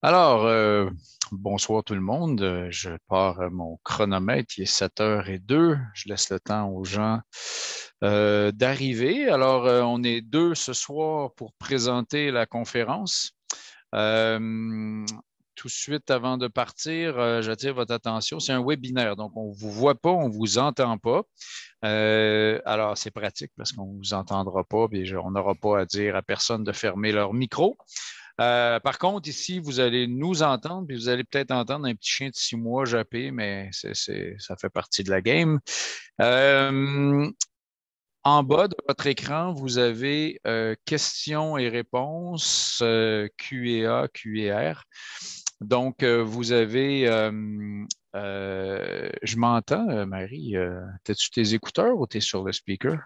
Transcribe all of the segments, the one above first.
Alors, euh, bonsoir tout le monde. Euh, je pars euh, mon chronomètre, il est 7 h 02 Je laisse le temps aux gens d'arriver. Alors, on est deux ce soir pour présenter la conférence. tout de suite, avant de partir, j'attire votre attention. C'est un webinaire, donc on ne vous voit pas, on ne vous entend pas. alors, c'est pratique parce qu'on ne vous entendra pas, et on n'aura pas à dire à personne de fermer leur micro. Euh, par contre, ici, vous allez nous entendre, puis vous allez peut-être entendre un petit chien de six mois japper, mais ça fait partie de la game. Euh, en bas de votre écran, vous avez euh, questions et réponses, QA, e QER. Donc, vous avez. je m'entends, Marie. T'es tu tes écouteurs ou t'es sur le speaker?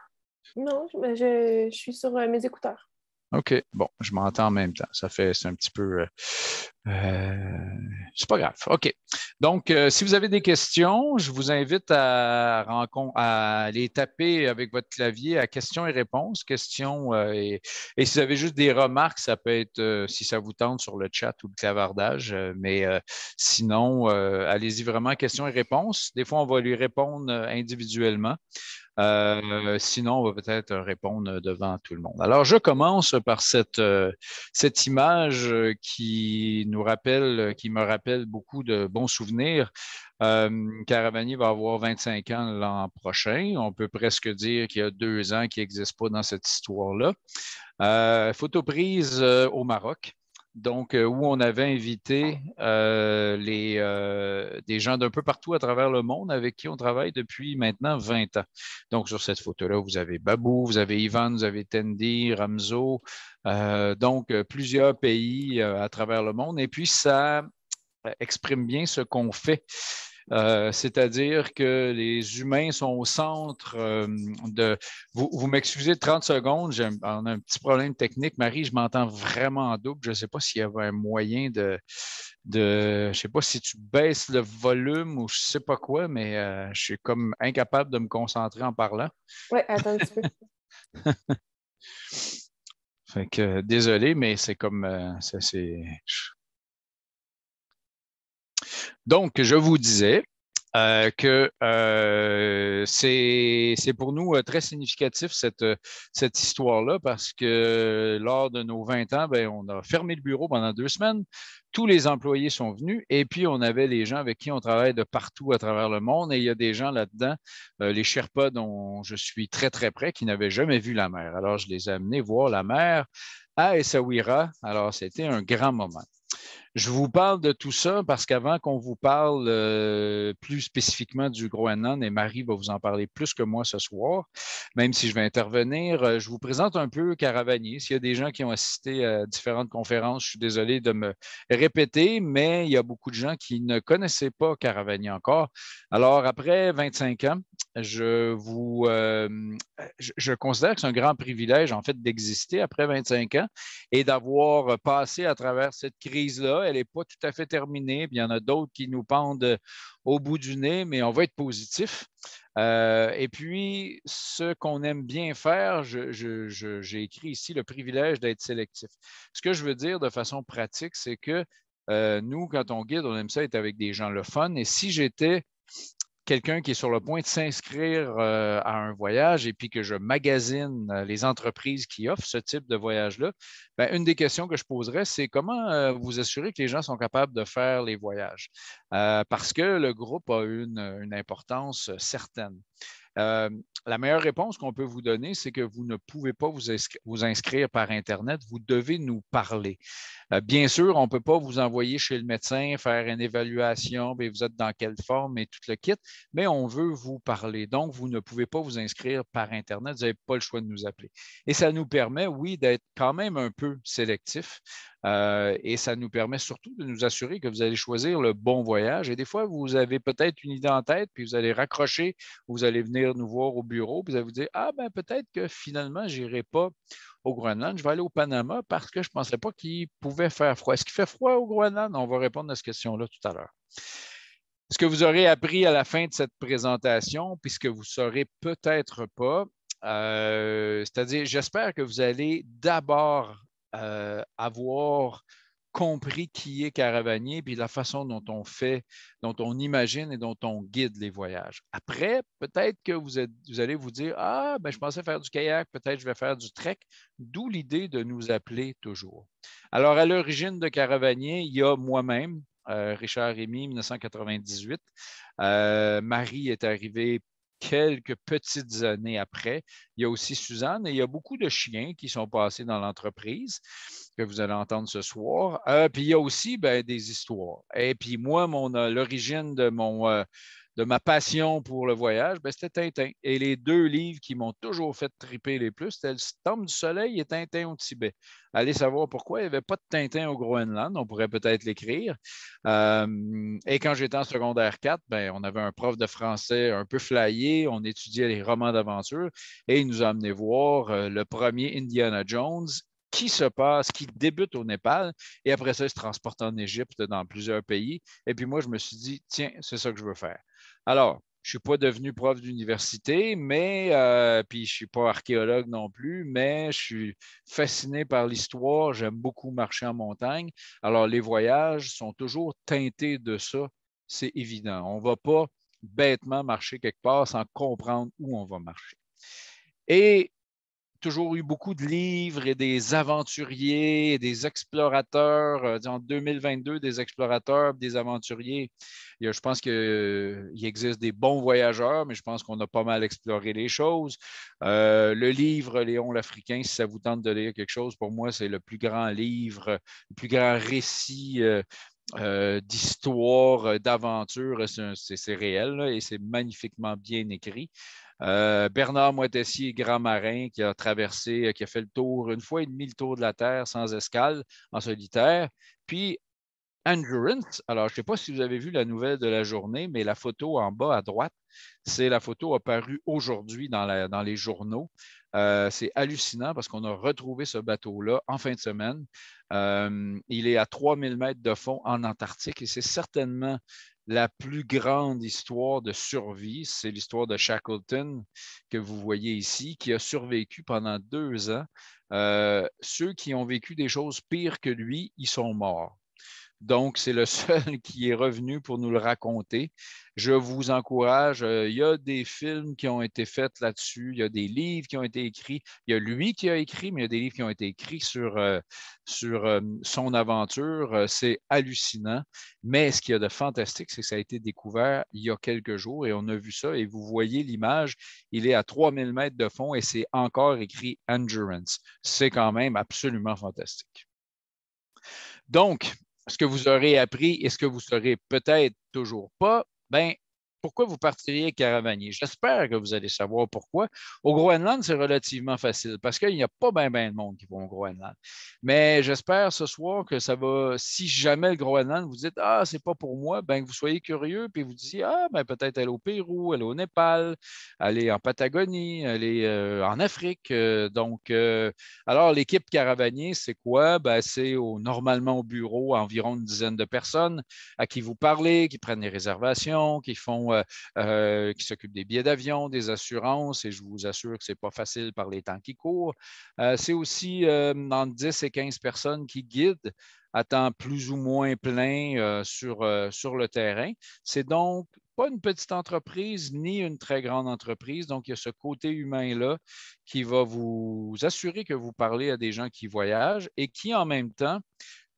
Non, je, je suis sur mes écouteurs. OK, bon, je m'entends en même temps. Ça fait, c'est un petit peu euh, euh, c'est pas grave. OK. Donc, euh, si vous avez des questions, je vous invite à, les taper avec votre clavier à questions et réponses. Questions euh, et, si vous avez juste des remarques, ça peut être si ça vous tente sur le chat ou le clavardage. mais sinon, allez-y vraiment questions et réponses. Des fois, on va lui répondre individuellement. sinon, on va peut-être répondre devant tout le monde. Alors, je commence par cette, cette image qui nous rappelle, euh, qui me rappelle beaucoup de bons souvenirs. Euh, Caravani va avoir 25 ans l'an prochain. On peut presque dire qu'il y a deux ans qui n'existe pas dans cette histoire-là. Euh, photo prise euh, au Maroc donc euh, où on avait invité euh, euh, des gens d'un peu partout à travers le monde avec qui on travaille depuis maintenant 20 ans. Donc, sur cette photo-là, vous avez Babou, vous avez Ivan, vous avez Tendi, Ramzo, donc plusieurs pays à travers le monde. Et puis, ça exprime bien ce qu'on fait. Euh, c'est-à-dire que les humains sont au centre euh, de... Vous, vous m'excusez 30 secondes, j'ai, on un petit problème technique. Marie, je m'entends vraiment en double. Je ne sais pas s'il y avait un moyen de... je ne sais pas si tu baisses le volume ou je ne sais pas quoi, mais euh, je suis comme incapable de me concentrer en parlant. Oui, attends un petit peu. fait désolé, mais c'est comme... ça. Donc, je vous disais euh, que euh, c'est pour nous euh, très significatif, cette, histoire-là, parce que lors de nos 20 ans, ben, on a fermé le bureau pendant deux semaines. Tous les employés sont venus et puis on avait les gens avec qui on travaille de partout à travers le monde et il y a des gens là-dedans, les Sherpas dont je suis très très près, qui n'avaient jamais vu la mer. Alors je les ai amenés voir la mer à Essaouira. Alors c'était un grand moment. Je vous parle de tout ça parce qu'avant qu'on vous parle euh, plus spécifiquement du Groenland, et Marie va vous en parler plus que moi ce soir, même si je vais intervenir, euh, je vous présente un peu Caravanier. S'il y a des gens qui ont assisté à différentes conférences, je suis désolé de me répéter, mais il y a beaucoup de gens qui ne connaissaient pas Caravanier encore. Alors, après 25 ans, je vous euh, je, considère que c'est un grand privilège en fait d'exister après 25 ans et d'avoir passé à travers cette crise-là elle n'est pas tout à fait terminée. il y en a d'autres qui nous pendent euh, au bout du nez, mais on va être positif. Euh, et puis, ce qu'on aime bien faire, j'ai écrit ici le privilège d'être sélectif. Ce que je veux dire de façon pratique, c'est que euh, nous, quand on guide, on aime ça être avec des gens le fun. Et si j'étais quelqu'un qui est sur le point de s'inscrire euh, à un voyage et puis que je magasine euh, les entreprises qui offrent ce type de voyage-là, ben, une des questions que je poserais, c'est comment euh, vous assurer que les gens sont capables de faire les voyages? parce que le groupe a une, une importance certaine. Euh, la meilleure réponse qu'on peut vous donner, c'est que vous ne pouvez pas vous, inscrire, vous inscrire par Internet. Vous devez nous parler. Euh, bien sûr, on ne peut pas vous envoyer chez le médecin, faire une évaluation, bien, vous êtes dans quelle forme et tout le kit, mais on veut vous parler. Donc, vous ne pouvez pas vous inscrire par Internet. Vous n'avez pas le choix de nous appeler. Et ça nous permet, oui, d'être quand même un peu sélectif. Euh, et ça nous permet surtout de nous assurer que vous allez choisir le bon voyage. Et des fois, vous avez peut-être une idée en tête, puis vous allez raccrocher, vous allez venir nous voir au bureau, puis vous allez vous dire Ah, ben peut-être que finalement, je n'irai pas au Groenland, je vais aller au Panama parce que je ne pensais pas qu'il pouvait faire froid. Est-ce qu'il fait froid au Groenland? On va répondre à cette question-là tout à l'heure. Ce que vous aurez appris à la fin de cette présentation, ce que vous ne saurez peut-être pas, euh, c'est-à-dire, j'espère que vous allez d'abord euh, avoir compris qui est Caravanier, puis la façon dont on fait, dont on imagine et dont on guide les voyages. Après, peut-être que vous, allez vous dire, ah, ben, je pensais faire du kayak, peut-être je vais faire du trek, d'où l'idée de nous appeler toujours. Alors, à l'origine de Caravanier, il y a moi-même, euh, Richard Rémy, 1998. Euh, Marie est arrivée quelques petites années après. Il y a aussi Suzanne et il y a beaucoup de chiens qui sont passés dans l'entreprise que vous allez entendre ce soir. Euh, puis il y a aussi ben, des histoires. Et puis moi, mon euh, l'origine de mon, euh, de ma passion pour le voyage, ben, c'était Tintin. Et les deux livres qui m'ont toujours fait triper les plus, c'était Le du Soleil et Tintin au Tibet. Allez savoir pourquoi il n'y avait pas de Tintin au Groenland, on pourrait peut-être l'écrire. Euh, et quand j'étais en secondaire 4, ben, on avait un prof de français un peu flyé, on étudiait les romans d'aventure et il nous a amené voir euh, le premier Indiana Jones qui se passe, qui débute au Népal, et après ça, se transporte en Égypte, dans plusieurs pays. Et puis moi, je me suis dit, tiens, c'est ça que je veux faire. Alors, je ne suis pas devenu prof d'université, mais euh, puis je ne suis pas archéologue non plus, mais je suis fasciné par l'histoire. J'aime beaucoup marcher en montagne. Alors, les voyages sont toujours teintés de ça, c'est évident. On ne va pas bêtement marcher quelque part sans comprendre où on va marcher. Et toujours eu beaucoup de livres et des aventuriers et des explorateurs. Euh, en 2022, des explorateurs, des aventuriers. je pense qu'il existe des bons voyageurs, mais je pense qu'on a pas mal exploré les choses. Euh, le livre Léon l'Africain, si ça vous tente de lire quelque chose, pour moi, c'est le plus grand livre, le plus grand récit. Euh, d'histoire, d'aventure, c'est réel et c'est magnifiquement bien écrit. Euh, Bernard Moitessier, grand marin, qui a traversé, euh, qui a fait le tour, une fois et demi le tour de la Terre sans escale, en solitaire. Puis Endurance, alors je ne sais pas si vous avez vu la nouvelle de la journée, mais la photo en bas à droite, c'est la photo apparue aujourd'hui dans, les journaux. Euh, c'est hallucinant parce qu'on a retrouvé ce bateau-là en fin de semaine. il est à 3000 mètres de fond en Antarctique et c'est certainement la plus grande histoire de survie, c'est l'histoire de Shackleton que vous voyez ici, qui a survécu pendant deux ans. Euh, ceux qui ont vécu des choses pires que lui, ils sont morts. Donc, c'est le seul qui est revenu pour nous le raconter. Je vous encourage. Euh, il y a des films qui ont été faits là-dessus. Il y a des livres qui ont été écrits. Il y a lui qui a écrit, mais il y a des livres qui ont été écrits sur, euh, euh, son aventure. C'est hallucinant. Mais ce qu'il y a de fantastique, c'est que ça a été découvert il y a quelques jours et on a vu ça. Et vous voyez l'image. Il est à 3000 mètres de fond et c'est encore écrit Endurance. C'est quand même absolument fantastique. Donc, ce que vous aurez appris et ce que vous saurez peut-être toujours pas, ben, pourquoi vous partiriez caravanier? J'espère que vous allez savoir pourquoi. Au Groenland, c'est relativement facile parce qu'il n'y a pas bien bien de monde qui va au Groenland. Mais j'espère ce soir que ça va, si jamais le Groenland, vous dites Ah, c'est pas pour moi, ben que vous soyez curieux, puis vous dites Ah, ben peut-être aller au Pérou, aller au Népal, aller en Patagonie, aller euh, en Afrique. Euh, donc, euh, alors l'équipe caravanier, c'est quoi? Ben, c'est normalement au bureau environ une dizaine de personnes à qui vous parlez, qui prennent les réservations, qui font euh, euh, qui s'occupe des billets d'avion, des assurances, et je vous assure que ce n'est pas facile par les temps qui courent. Euh, c'est aussi entre 10 et 15 personnes qui guident à temps plus ou moins plein sur, sur le terrain. C'est donc pas une petite entreprise ni une très grande entreprise. Donc, il y a ce côté humain-là qui va vous assurer que vous parlez à des gens qui voyagent et qui, en même temps,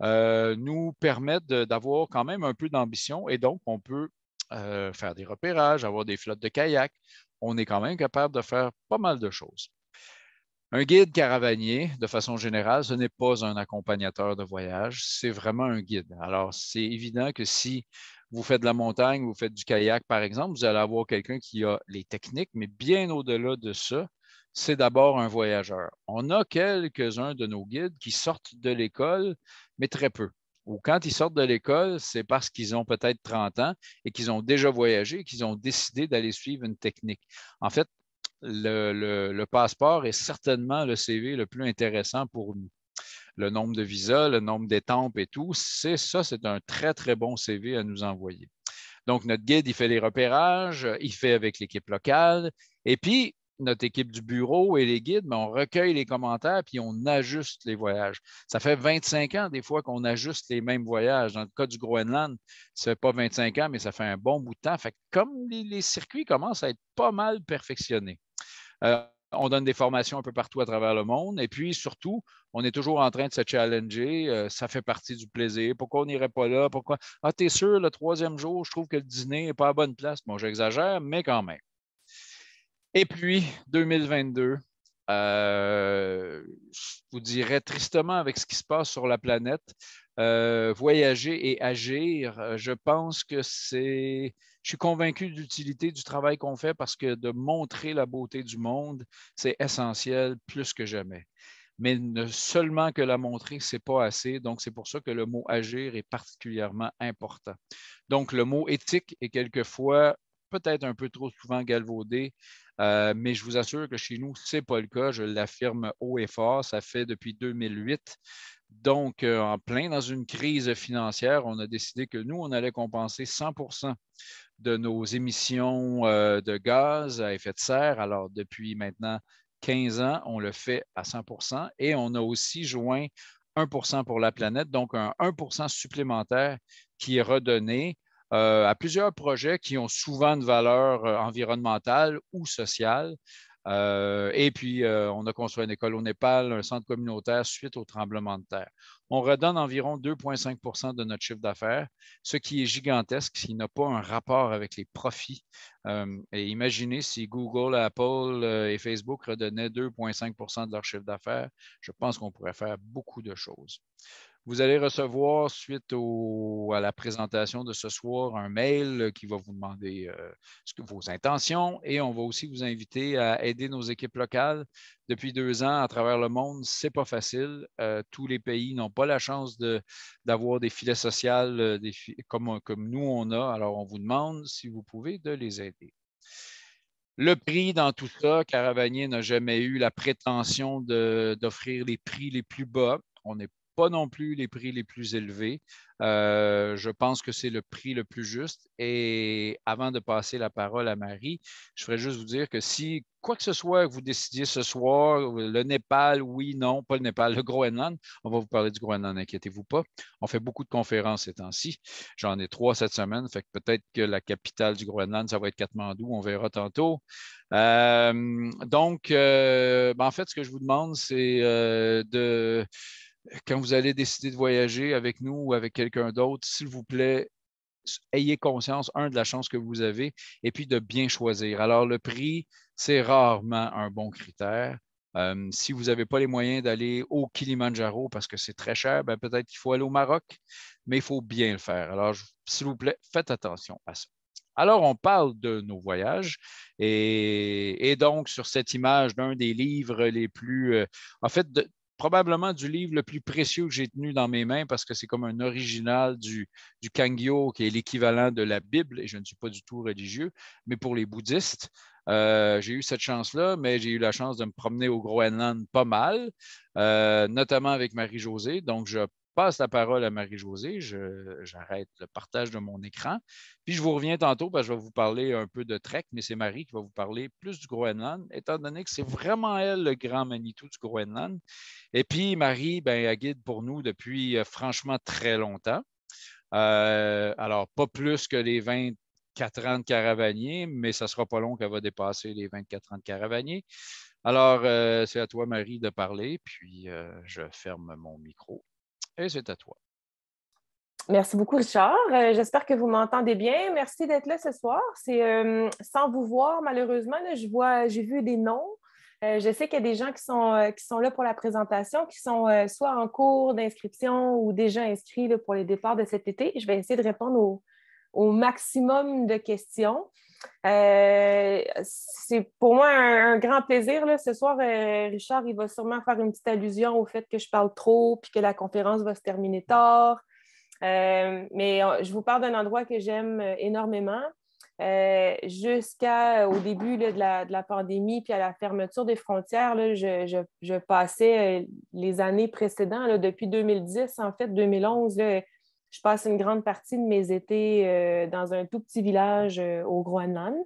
nous permettent d'avoir quand même un peu d'ambition et donc on peut euh, faire des repérages, avoir des flottes de kayak. On est quand même capable de faire pas mal de choses. Un guide caravanier, de façon générale, ce n'est pas un accompagnateur de voyage, c'est vraiment un guide. Alors, c'est évident que si vous faites de la montagne, vous faites du kayak, par exemple, vous allez avoir quelqu'un qui a les techniques, mais bien au-delà de ça, c'est d'abord un voyageur. On a quelques-uns de nos guides qui sortent de l'école, mais très peu ou quand ils sortent de l'école, c'est parce qu'ils ont peut-être 30 ans et qu'ils ont déjà voyagé et qu'ils ont décidé d'aller suivre une technique. En fait, le, passeport est certainement le CV le plus intéressant pour nous. Le nombre de visas, le nombre d'étampes et tout, c'est ça, c'est un très, très bon CV à nous envoyer. Donc, notre guide, il fait les repérages, il fait avec l'équipe locale. Et puis, notre équipe du bureau et les guides, mais on recueille les commentaires puis on ajuste les voyages. Ça fait 25 ans des fois qu'on ajuste les mêmes voyages. Dans le cas du Groenland, ça fait pas 25 ans, mais ça fait un bon bout de temps. Fait comme les, circuits commencent à être pas mal perfectionnés, euh, on donne des formations un peu partout à travers le monde. Et puis surtout, on est toujours en train de se challenger. Euh, ça fait partie du plaisir. Pourquoi on n'irait pas là? Pourquoi? Ah, t'es sûr, le troisième jour, je trouve que le dîner n'est pas à bonne place. Bon, j'exagère, mais quand même. Et puis, 2022, euh, je vous dirais tristement avec ce qui se passe sur la planète, euh, voyager et agir, euh, je pense que c'est... Je suis convaincu de l'utilité du travail qu'on fait parce que de montrer la beauté du monde, c'est essentiel plus que jamais. Mais ne seulement que la montrer, ce n'est pas assez. Donc, c'est pour ça que le mot agir est particulièrement important. Donc, le mot éthique est quelquefois peut-être un peu trop souvent galvaudé, euh, mais je vous assure que chez nous, ce n'est pas le cas. Je l'affirme haut et fort. Ça fait depuis 2008. Donc, euh, en plein dans une crise financière, on a décidé que nous, on allait compenser 100 de nos émissions euh, de gaz à effet de serre. Alors, depuis maintenant 15 ans, on le fait à 100 et on a aussi joint 1 pour la planète, donc un 1 supplémentaire qui est redonné euh, à plusieurs projets qui ont souvent une valeur euh, environnementale ou sociale. Euh, et puis, on a construit une école au Népal, un centre communautaire suite au tremblement de terre. On redonne environ 2,5 de notre chiffre d'affaires, ce qui est gigantesque s'il n'a pas un rapport avec les profits. et imaginez si Google, Apple et Facebook redonnaient 2,5 de leur chiffre d'affaires. Je pense qu'on pourrait faire beaucoup de choses. Vous allez recevoir, suite à la présentation de ce soir, un mail euh, qui va vous demander euh, vos intentions et on va aussi vous inviter à aider nos équipes locales. Depuis deux ans, à travers le monde, ce n'est pas facile. Euh, tous les pays n'ont pas la chance d'avoir des filets sociaux comme, comme nous on a. Alors, on vous demande, si vous pouvez, de les aider. Le prix dans tout ça, Caravanier n'a jamais eu la prétention d'offrir les prix les plus bas. On n'est pas non plus les prix les plus élevés. Euh, je pense que c'est le prix le plus juste. Et avant de passer la parole à Marie, je ferais juste vous dire que si quoi que ce soit que vous décidiez ce soir, le Népal, oui, non, pas le Népal, le Groenland, on va vous parler du Groenland, n'inquiétez-vous pas. On fait beaucoup de conférences ces temps-ci. J'en ai trois cette semaine, fait que peut-être que la capitale du Groenland, ça va être Katmandou, on verra tantôt. Euh, donc, euh, ben, en fait, ce que je vous demande, c'est de quand vous allez décider de voyager avec nous ou avec quelqu'un d'autre, s'il vous plaît, ayez conscience, un, de la chance que vous avez et puis de bien choisir. Alors, le prix, c'est rarement un bon critère. Euh, si vous n'avez pas les moyens d'aller au Kilimanjaro parce que c'est très cher, ben peut-être qu'il faut aller au Maroc, mais il faut bien le faire. Alors, s'il vous plaît, faites attention à ça. Alors, on parle de nos voyages et, donc sur cette image d'un des livres les plus, euh, en fait, de, probablement du livre le plus précieux que j'ai tenu dans mes mains parce que c'est comme un original du, du Kangyo, qui est l'équivalent de la Bible, et je ne suis pas du tout religieux, mais pour les bouddhistes. Euh, j'ai eu cette chance-là, mais j'ai eu la chance de me promener au Groenland pas mal, euh, notamment avec Marie-Josée. Donc, je passe la parole à Marie-Josée. J'arrête le partage de mon écran. Puis je vous reviens tantôt parce que je vais vous parler un peu de Trek, mais c'est Marie qui va vous parler plus du Groenland, étant donné que c'est vraiment elle le grand Manitou du Groenland. Et puis Marie, ben, elle guide pour nous depuis euh, franchement très longtemps. Euh, alors, pas plus que les 24 ans de caravanier, mais ça ne sera pas long qu'elle va dépasser les 24 ans de caravaniers. Alors, euh, c'est à toi, Marie, de parler, puis je ferme mon micro et c'est à toi. Merci beaucoup, Richard. Euh, j'espère que vous m'entendez bien. Merci d'être là ce soir. C'est euh, sans vous voir, malheureusement, je vois, j'ai vu des noms. Euh, je sais qu'il y a des gens qui sont, qui sont là pour la présentation, qui sont soit en cours d'inscription ou déjà inscrits pour les départs de cet été. Je vais essayer de répondre au maximum de questions. Euh, c'est pour moi un, grand plaisir. Ce soir, euh, Richard, il va sûrement faire une petite allusion au fait que je parle trop puis que la conférence va se terminer tard. Euh, mais je vous parle d'un endroit que j'aime énormément. Jusqu'au début de, la, pandémie puis à la fermeture des frontières, je, passais les années précédentes, depuis 2010, en fait, 2011 je passe une grande partie de mes étés euh, dans un tout petit village euh, au Groenland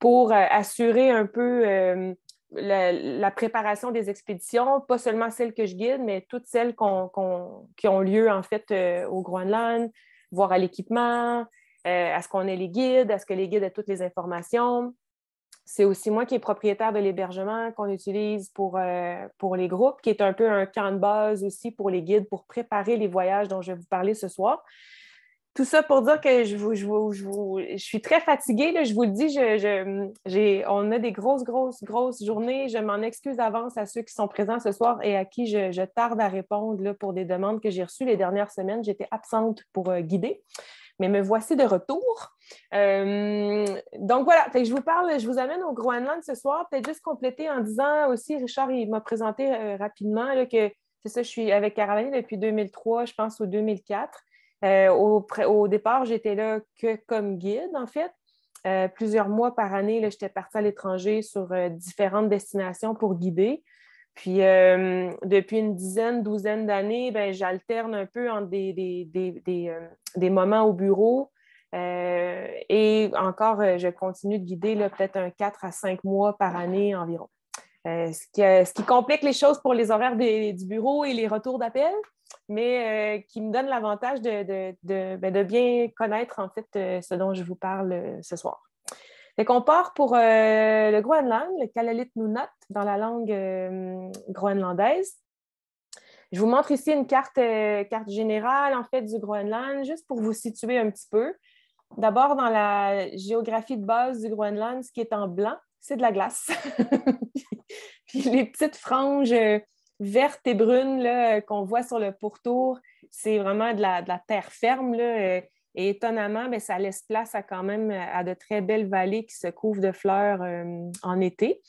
pour euh, assurer un peu la, préparation des expéditions, pas seulement celles que je guide, mais toutes celles qui ont lieu en fait au Groenland, voir à l'équipement, à ce qu'on ait les guides, à ce que les guides aient toutes les informations c'est aussi moi qui est propriétaire de l'hébergement qu'on utilise pour, euh, pour les groupes, qui est un peu un camp de base aussi pour les guides pour préparer les voyages dont je vais vous parler ce soir. Tout ça pour dire que je, vous, je, je, suis très fatiguée, je vous le dis, on a des grosses, grosses, grosses journées. Je m'en excuse d'avance à ceux qui sont présents ce soir et à qui je, tarde à répondre pour des demandes que j'ai reçues les dernières semaines. J'étais absente pour euh, guider mais me voici de retour. Euh, donc voilà, je vous parle, je vous amène au Groenland ce soir. Peut-être juste compléter en disant aussi, Richard, il m'a présenté euh, rapidement que c'est ça, je suis avec Caroline depuis 2003, je pense, ou 2004. Euh, au, au, départ, j'étais là que comme guide, en fait. plusieurs mois par année, j'étais partie à l'étranger sur différentes destinations pour guider. Puis euh, depuis une dizaine, douzaine d'années, ben, j'alterne un peu entre des, euh, moments au bureau euh, et encore, je continue de guider peut-être un 4 à 5 mois par année environ. Ce qui, ce, complique les choses pour les horaires du bureau et les retours d'appels, mais qui me donne l'avantage de, de, ben, bien connaître en fait ce dont je vous parle ce soir. Fait qu'on part pour euh, le Groenland, le Kalalit Nunat, dans la langue euh, groenlandaise. Je vous montre ici une carte, euh, carte générale, en fait, du Groenland, juste pour vous situer un petit peu. D'abord, dans la géographie de base du Groenland, ce qui est en blanc, c'est de la glace. les petites franges vertes et brunes qu'on voit sur le pourtour, c'est vraiment de la, de la terre ferme. Là, et étonnamment, ben, ça laisse place à quand même euh, à de très belles vallées qui se couvrent de fleurs euh, en été.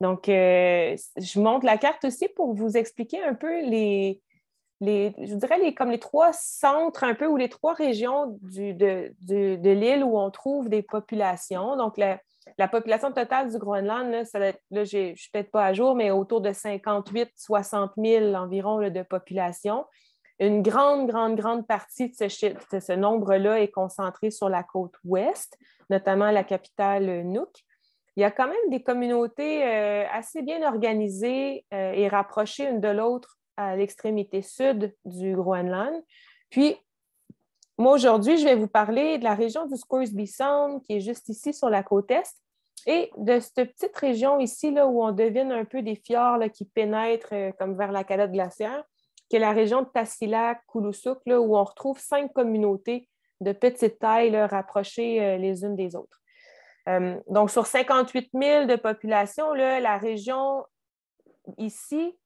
Donc, euh, je montre la carte aussi pour vous expliquer un peu les, je dirais comme les trois centres un peu ou les trois régions de, l'île où on trouve des populations. Donc, la, population totale du Groenland, là, je ne suis peut-être pas à jour, mais autour de 58-60 000 environ de population. Une grande, grande, grande partie de ce, nombre-là est concentrée sur la côte ouest, notamment la capitale euh, Nuuk. Il y a quand même des communautés euh, assez bien organisées euh, et rapprochées une de l'autre à l'extrémité sud du Groenland. Puis, moi, aujourd'hui, je vais vous parler de la région du Scoresby Sound, qui est juste ici sur la côte est, et de cette petite région ici, là, où on devine un peu des fjords qui pénètrent comme vers la calotte glaciaire qui est la région de Tassila-Kouloussouk, où on retrouve cinq communautés de petite taille rapprochées euh, les unes des autres. Euh, donc, sur 58 000 de population, la région ici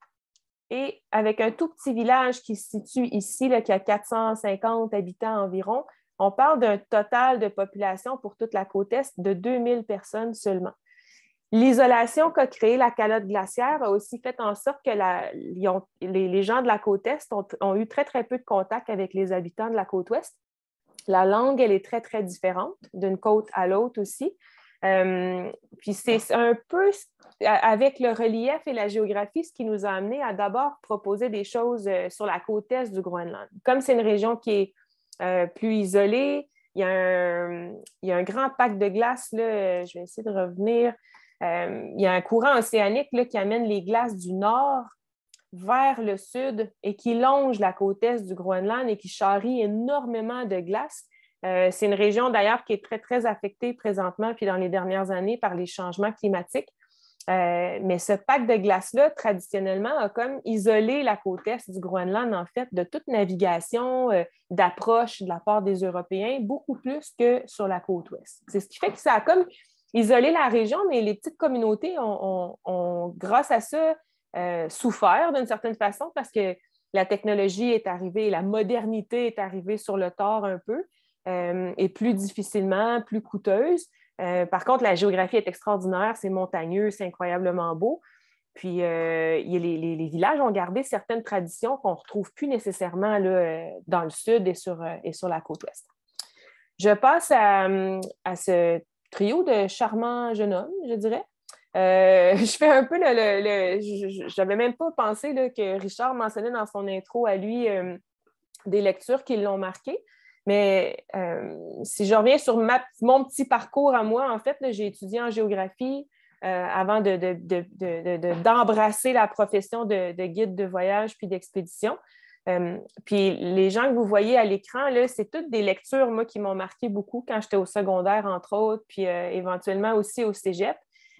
est avec un tout petit village qui se situe ici, là, qui a 450 habitants environ, on parle d'un total de population pour toute la côte Est de 2000 personnes seulement. L'isolation qu'a créée la calotte glaciaire a aussi fait en sorte que les, gens de la côte Est ont, eu très, très peu de contact avec les habitants de la côte Ouest. La langue, elle est très, très différente d'une côte à l'autre aussi. Euh, puis c'est un peu avec le relief et la géographie, ce qui nous a amené à d'abord proposer des choses euh, sur la côte Est du Groenland. Comme c'est une région qui est euh, plus isolée, il y, a un, grand pack de glace, je vais essayer de revenir. Euh, il y a un courant océanique là, qui amène les glaces du nord vers le sud et qui longe la côte est du Groenland et qui charrie énormément de glace. Euh, c'est une région d'ailleurs qui est très, très affectée présentement, puis dans les dernières années, par les changements climatiques. Euh, mais ce pack de glace-là, traditionnellement, a comme isolé la côte est du Groenland, en fait, de toute navigation, d'approche de la part des Européens, beaucoup plus que sur la côte ouest. C'est ce qui fait que ça a comme isoler la région, mais les petites communautés ont, grâce à ça, euh, souffert d'une certaine façon parce que la technologie est arrivée, la modernité est arrivée sur le tard un peu euh, et plus difficilement, plus coûteuse. Euh, par contre, la géographie est extraordinaire, c'est montagneux, c'est incroyablement beau. Puis les, les, villages ont gardé certaines traditions qu'on ne retrouve plus nécessairement là, dans le sud et sur, et sur la côte ouest. Je passe à ce trio de charmants jeunes hommes, je dirais. Euh, je fais un peu le. Je J'avais même pas pensé que Richard mentionnait dans son intro à lui euh, des lectures qui l'ont marqué. Mais euh, si je reviens sur mon petit parcours à moi, en fait, j'ai étudié en géographie avant d'embrasser la profession de, guide de voyage puis d'expédition. Euh, puis les gens que vous voyez à l'écran, c'est toutes des lectures, moi, qui m'ont marqué beaucoup quand j'étais au secondaire, entre autres, puis euh, éventuellement aussi au cégep.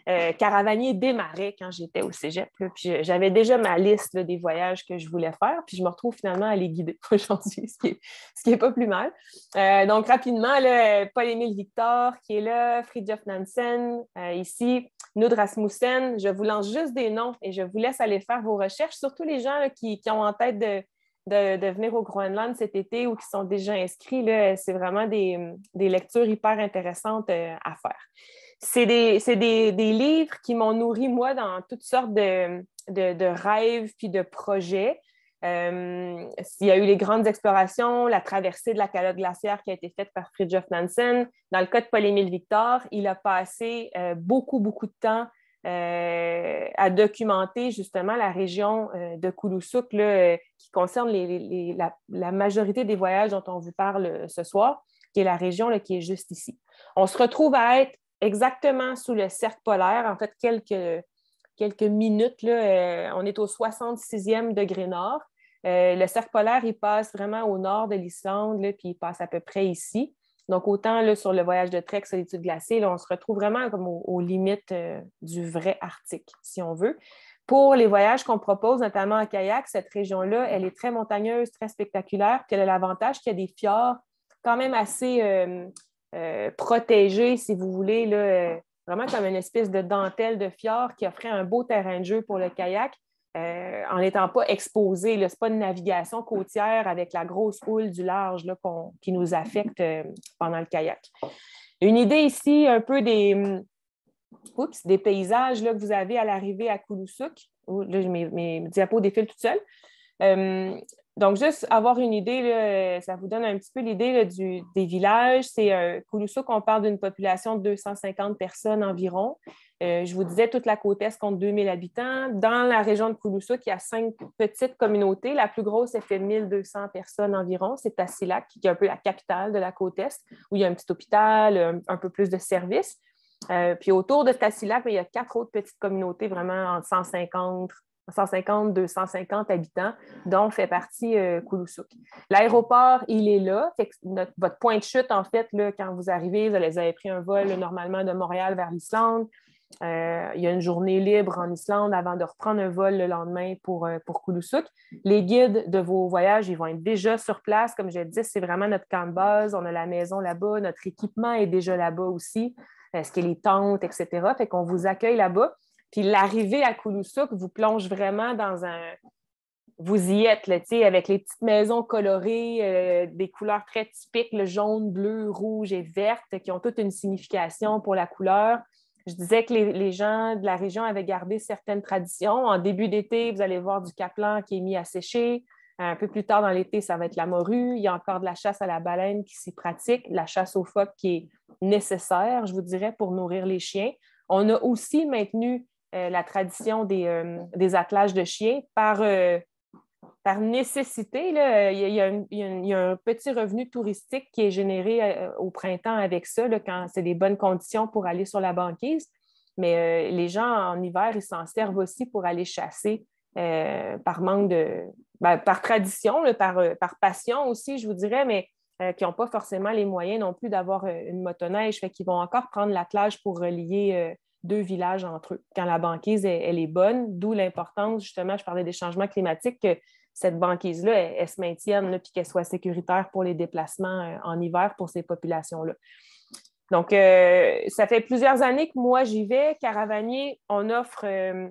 Euh, Caravanier démarrait quand j'étais au cégep, puis j'avais déjà ma liste des voyages que je voulais faire, puis je me retrouve finalement à les guider aujourd'hui, ce qui n'est pas plus mal. donc, rapidement, Paul-Émile Victor qui est là, Fridjof Nansen ici, Nud Rasmussen. Je vous lance juste des noms et je vous laisse aller faire vos recherches, surtout les gens qui ont en tête de de, venir au Groenland cet été ou qui sont déjà inscrits, c'est vraiment des, des, lectures hyper intéressantes euh, à faire. C'est des, des, des, livres qui m'ont nourri, moi, dans toutes sortes de, de, rêves puis de projets. Euh, il y a eu les grandes explorations, la traversée de la calotte glaciaire qui a été faite par Fridtjof Nansen. Dans le cas de Paul-Émile Victor, il a passé euh, beaucoup, beaucoup de temps euh, à documenter justement la région euh, de Koulousouk euh, qui concerne la, majorité des voyages dont on vous parle euh, ce soir, qui est la région qui est juste ici. On se retrouve à être exactement sous le cercle polaire, en fait, quelques, minutes. on est au 66e degré nord. le cercle polaire, il passe vraiment au nord de l'Islande, puis il passe à peu près ici. Donc, autant sur le voyage de trek, solitude glacée, on se retrouve vraiment comme aux, limites euh, du vrai Arctique, si on veut. Pour les voyages qu'on propose, notamment en kayak, cette région-là, elle est très montagneuse, très spectaculaire, puis elle a l'avantage qu'il y a des fjords quand même assez euh, euh, protégés, si vous voulez, là, vraiment comme une espèce de dentelle de fjord qui offrait un beau terrain de jeu pour le kayak. Euh, en n'étant pas exposé. Ce n'est pas une navigation côtière avec la grosse houle du large qui nous affecte euh, pendant le kayak. Une idée ici un peu des, hmm, des paysages que vous avez à l'arrivée à Koulousouk. Là, mes, mes diapos défilent toutes seules. Euh, donc, juste avoir une idée, euh, ça vous donne un petit peu l'idée des villages. C'est euh, qu'on parle d'une population de 250 personnes environ. Euh, je vous disais, toute la côte est compte 2000 habitants. Dans la région de Coulousouk, il y a cinq petites communautés. La plus grosse, elle fait 1200 personnes environ. C'est Tassilac qui est un peu la capitale de la côte est, où il y a un petit hôpital, euh, un, peu plus de services. puis autour de Tassilac, ben, il y a quatre autres petites communautés, vraiment en 150, 150, 250 habitants, dont fait partie euh, Koulousouk. L'aéroport, il est là. votre point de chute, en fait, là, quand vous arrivez, vous avez pris un vol euh, normalement de Montréal vers l'Islande. Euh, il y a une journée libre en Islande avant de reprendre un vol le lendemain pour, pour Les guides de vos voyages, ils vont être déjà sur place. Comme je l'ai dit, c'est vraiment notre camp de base. On a la maison là-bas, notre équipement est déjà là-bas aussi, est ce qu'il y a les tentes, etc. Fait qu'on vous accueille là-bas. Puis l'arrivée à Koulousouk vous plonge vraiment dans un. Vous y êtes, là, avec les petites maisons colorées, euh, des couleurs très typiques, le jaune, bleu, rouge et verte, qui ont toute une signification pour la couleur. Je disais que les, gens de la région avaient gardé certaines traditions. En début d'été, vous allez voir du caplan qui est mis à sécher. Un peu plus tard dans l'été, ça va être la morue. Il y a encore de la chasse à la baleine qui s'y pratique, la chasse au phoque qui est nécessaire, je vous dirais, pour nourrir les chiens. On a aussi maintenu euh, la tradition euh, des, attelages de chiens par, euh, par nécessité. il, y a, un, petit revenu touristique qui est généré au printemps avec ça, là, quand c'est des bonnes conditions pour aller sur la banquise. Mais les gens en hiver, ils s'en servent aussi pour aller chasser par manque de. Ben, par tradition, par, par passion aussi, je vous dirais, mais qui n'ont pas forcément les moyens non plus d'avoir une motoneige. Fait qu'ils vont encore prendre l'attelage pour relier deux villages entre eux quand la banquise, elle, est bonne, d'où l'importance, justement, je parlais des changements climatiques, que cette banquise-là, elle, se maintienne, là, puis qu'elle soit sécuritaire pour les déplacements euh, en hiver pour ces populations-là. Donc, euh, ça fait plusieurs années que moi, j'y vais. Caravanier, on offre euh,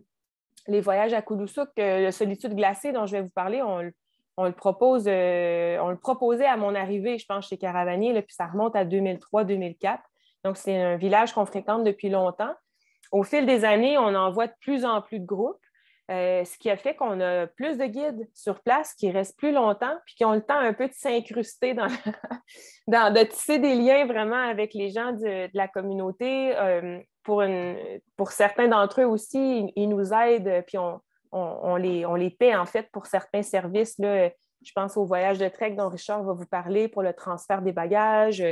les voyages à Kouloussouk, la le Solitude glacée dont je vais vous parler, on, le, propose, on le proposait à mon arrivée, je pense, chez Caravanier, là, puis ça remonte à 2003-2004. Donc, c'est un village qu'on fréquente depuis longtemps. Au fil des années, on envoie de plus en plus de groupes, euh, ce qui a fait qu'on a plus de guides sur place qui restent plus longtemps, puis qui ont le temps un peu de s'incruster dans, dans, de tisser des liens vraiment avec les gens de la communauté. Euh, pour, certains d'entre eux aussi, ils, nous aident, puis on, les, paie en fait pour certains services. je pense au voyage de trek dont Richard va vous parler pour le transfert des bagages,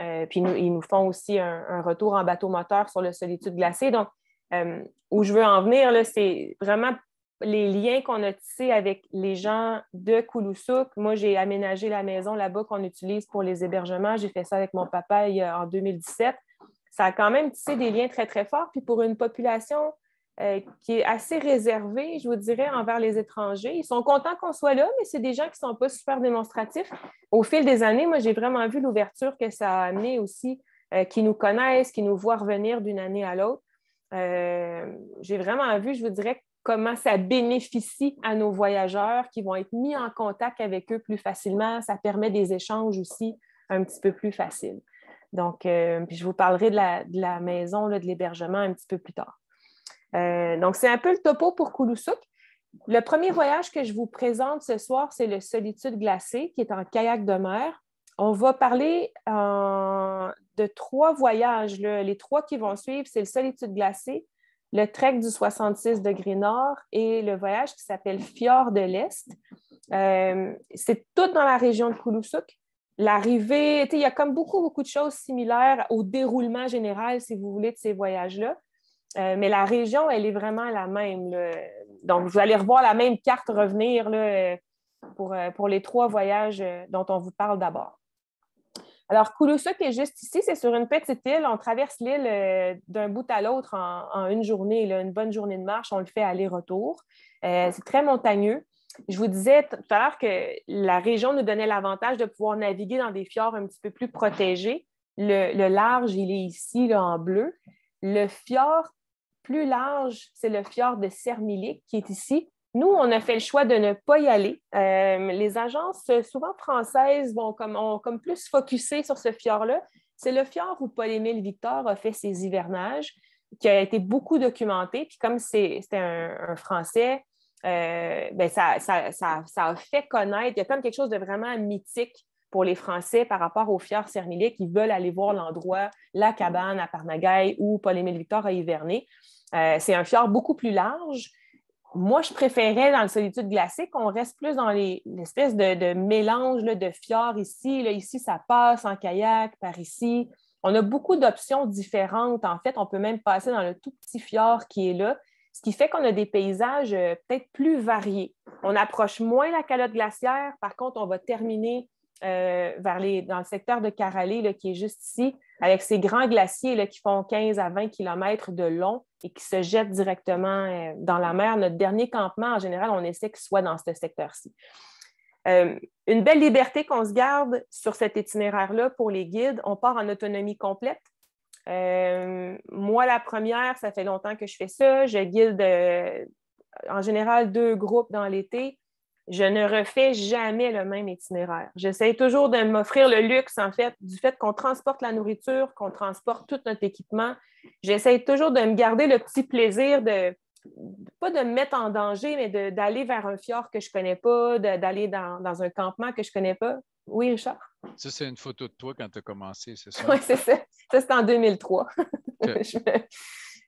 euh, puis ils nous font aussi un, retour en bateau moteur sur le solitude glacée. Donc, euh, où je veux en venir, c'est vraiment les liens qu'on a tissés avec les gens de Koulousouk. Moi, j'ai aménagé la maison là-bas qu'on utilise pour les hébergements. J'ai fait ça avec mon papa en 2017. Ça a quand même tissé des liens très, très forts. Puis pour une population euh, qui est assez réservé, je vous dirais, envers les étrangers. Ils sont contents qu'on soit là, mais c'est des gens qui ne sont pas super démonstratifs. Au fil des années, moi, j'ai vraiment vu l'ouverture que ça a amené aussi, euh, qui nous connaissent, qui nous voient revenir d'une année à l'autre. Euh, j'ai vraiment vu, je vous dirais, comment ça bénéficie à nos voyageurs qui vont être mis en contact avec eux plus facilement. Ça permet des échanges aussi un petit peu plus faciles. Donc, je vous parlerai de la, maison, de l'hébergement un petit peu plus tard. Euh, donc, c'est un peu le topo pour Koulousouk. Le premier voyage que je vous présente ce soir, c'est le Solitude glacée, qui est en kayak de mer. On va parler euh, de trois voyages. Les trois qui vont suivre, c'est le Solitude glacée, le trek du 66 degrés nord et le voyage qui s'appelle Fjord de l'Est. Euh, c'est tout dans la région de Koulousouk. L'arrivée, il y a comme beaucoup, beaucoup de choses similaires au déroulement général, si vous voulez, de ces voyages-là. Euh, mais la région, elle est vraiment la même. Donc, vous allez revoir la même carte revenir là, euh, euh, pour, les trois voyages dont on vous parle d'abord. Alors, qui est juste ici, c'est sur une petite île. On traverse l'île d'un bout à l'autre en, une journée, une bonne journée de marche. On le fait aller-retour. c'est très montagneux. Je vous disais tout à l'heure que la région nous donnait l'avantage de pouvoir naviguer dans des fjords un petit peu plus protégés. Le, large, il est ici, en bleu. Le fjord plus large, c'est le fjord de Sermilic qui est ici. Nous, on a fait le choix de ne pas y aller. Euh, les agences, souvent françaises, vont comme, comme plus focusé sur ce fjord-là. C'est le fjord où Paul-Émile Victor a fait ses hivernages, qui a été beaucoup documenté. Puis comme c'était un, Français, euh, ben, ça, a fait connaître, il y a quand même quelque chose de vraiment mythique pour les Français par rapport aux fjords thermiliques. qui veulent aller voir l'endroit, la cabane à Parnagaille ou Paul-Émile Victor a hiverné. Euh, c'est un fjord beaucoup plus large. Moi, je préférais dans la solitude glacée qu'on reste plus dans l'espèce les, de, de, mélange de fjords ici. ici, ça passe en kayak, par ici. On a beaucoup d'options différentes. En fait, on peut même passer dans le tout petit fjord qui est là ce qui fait qu'on a des paysages euh, peut-être plus variés. On approche moins la calotte glaciaire, par contre, on va terminer euh, vers dans le secteur de Caralé, qui est juste ici, avec ces grands glaciers qui font 15 à 20 km de long et qui se jettent directement euh, dans la mer. Notre dernier campement, en général, on essaie qu'il soit dans ce secteur-ci. Euh, une belle liberté qu'on se garde sur cet itinéraire-là pour les guides. On part en autonomie complète. moi, la première, ça fait longtemps que je fais ça. Je guide en général deux groupes dans l'été je ne refais jamais le même itinéraire. J'essaie toujours de m'offrir le luxe, en fait, du fait qu'on transporte la nourriture, qu'on transporte tout notre équipement. J'essaie toujours de me garder le petit plaisir de, pas de me mettre en danger, mais d'aller vers un fjord que je ne connais pas, d'aller dans, un campement que je ne connais pas. Oui, Richard? Ça, c'est une photo de toi quand tu as commencé, c'est ça? Oui, c'est ça. Ça, c'est en 2003.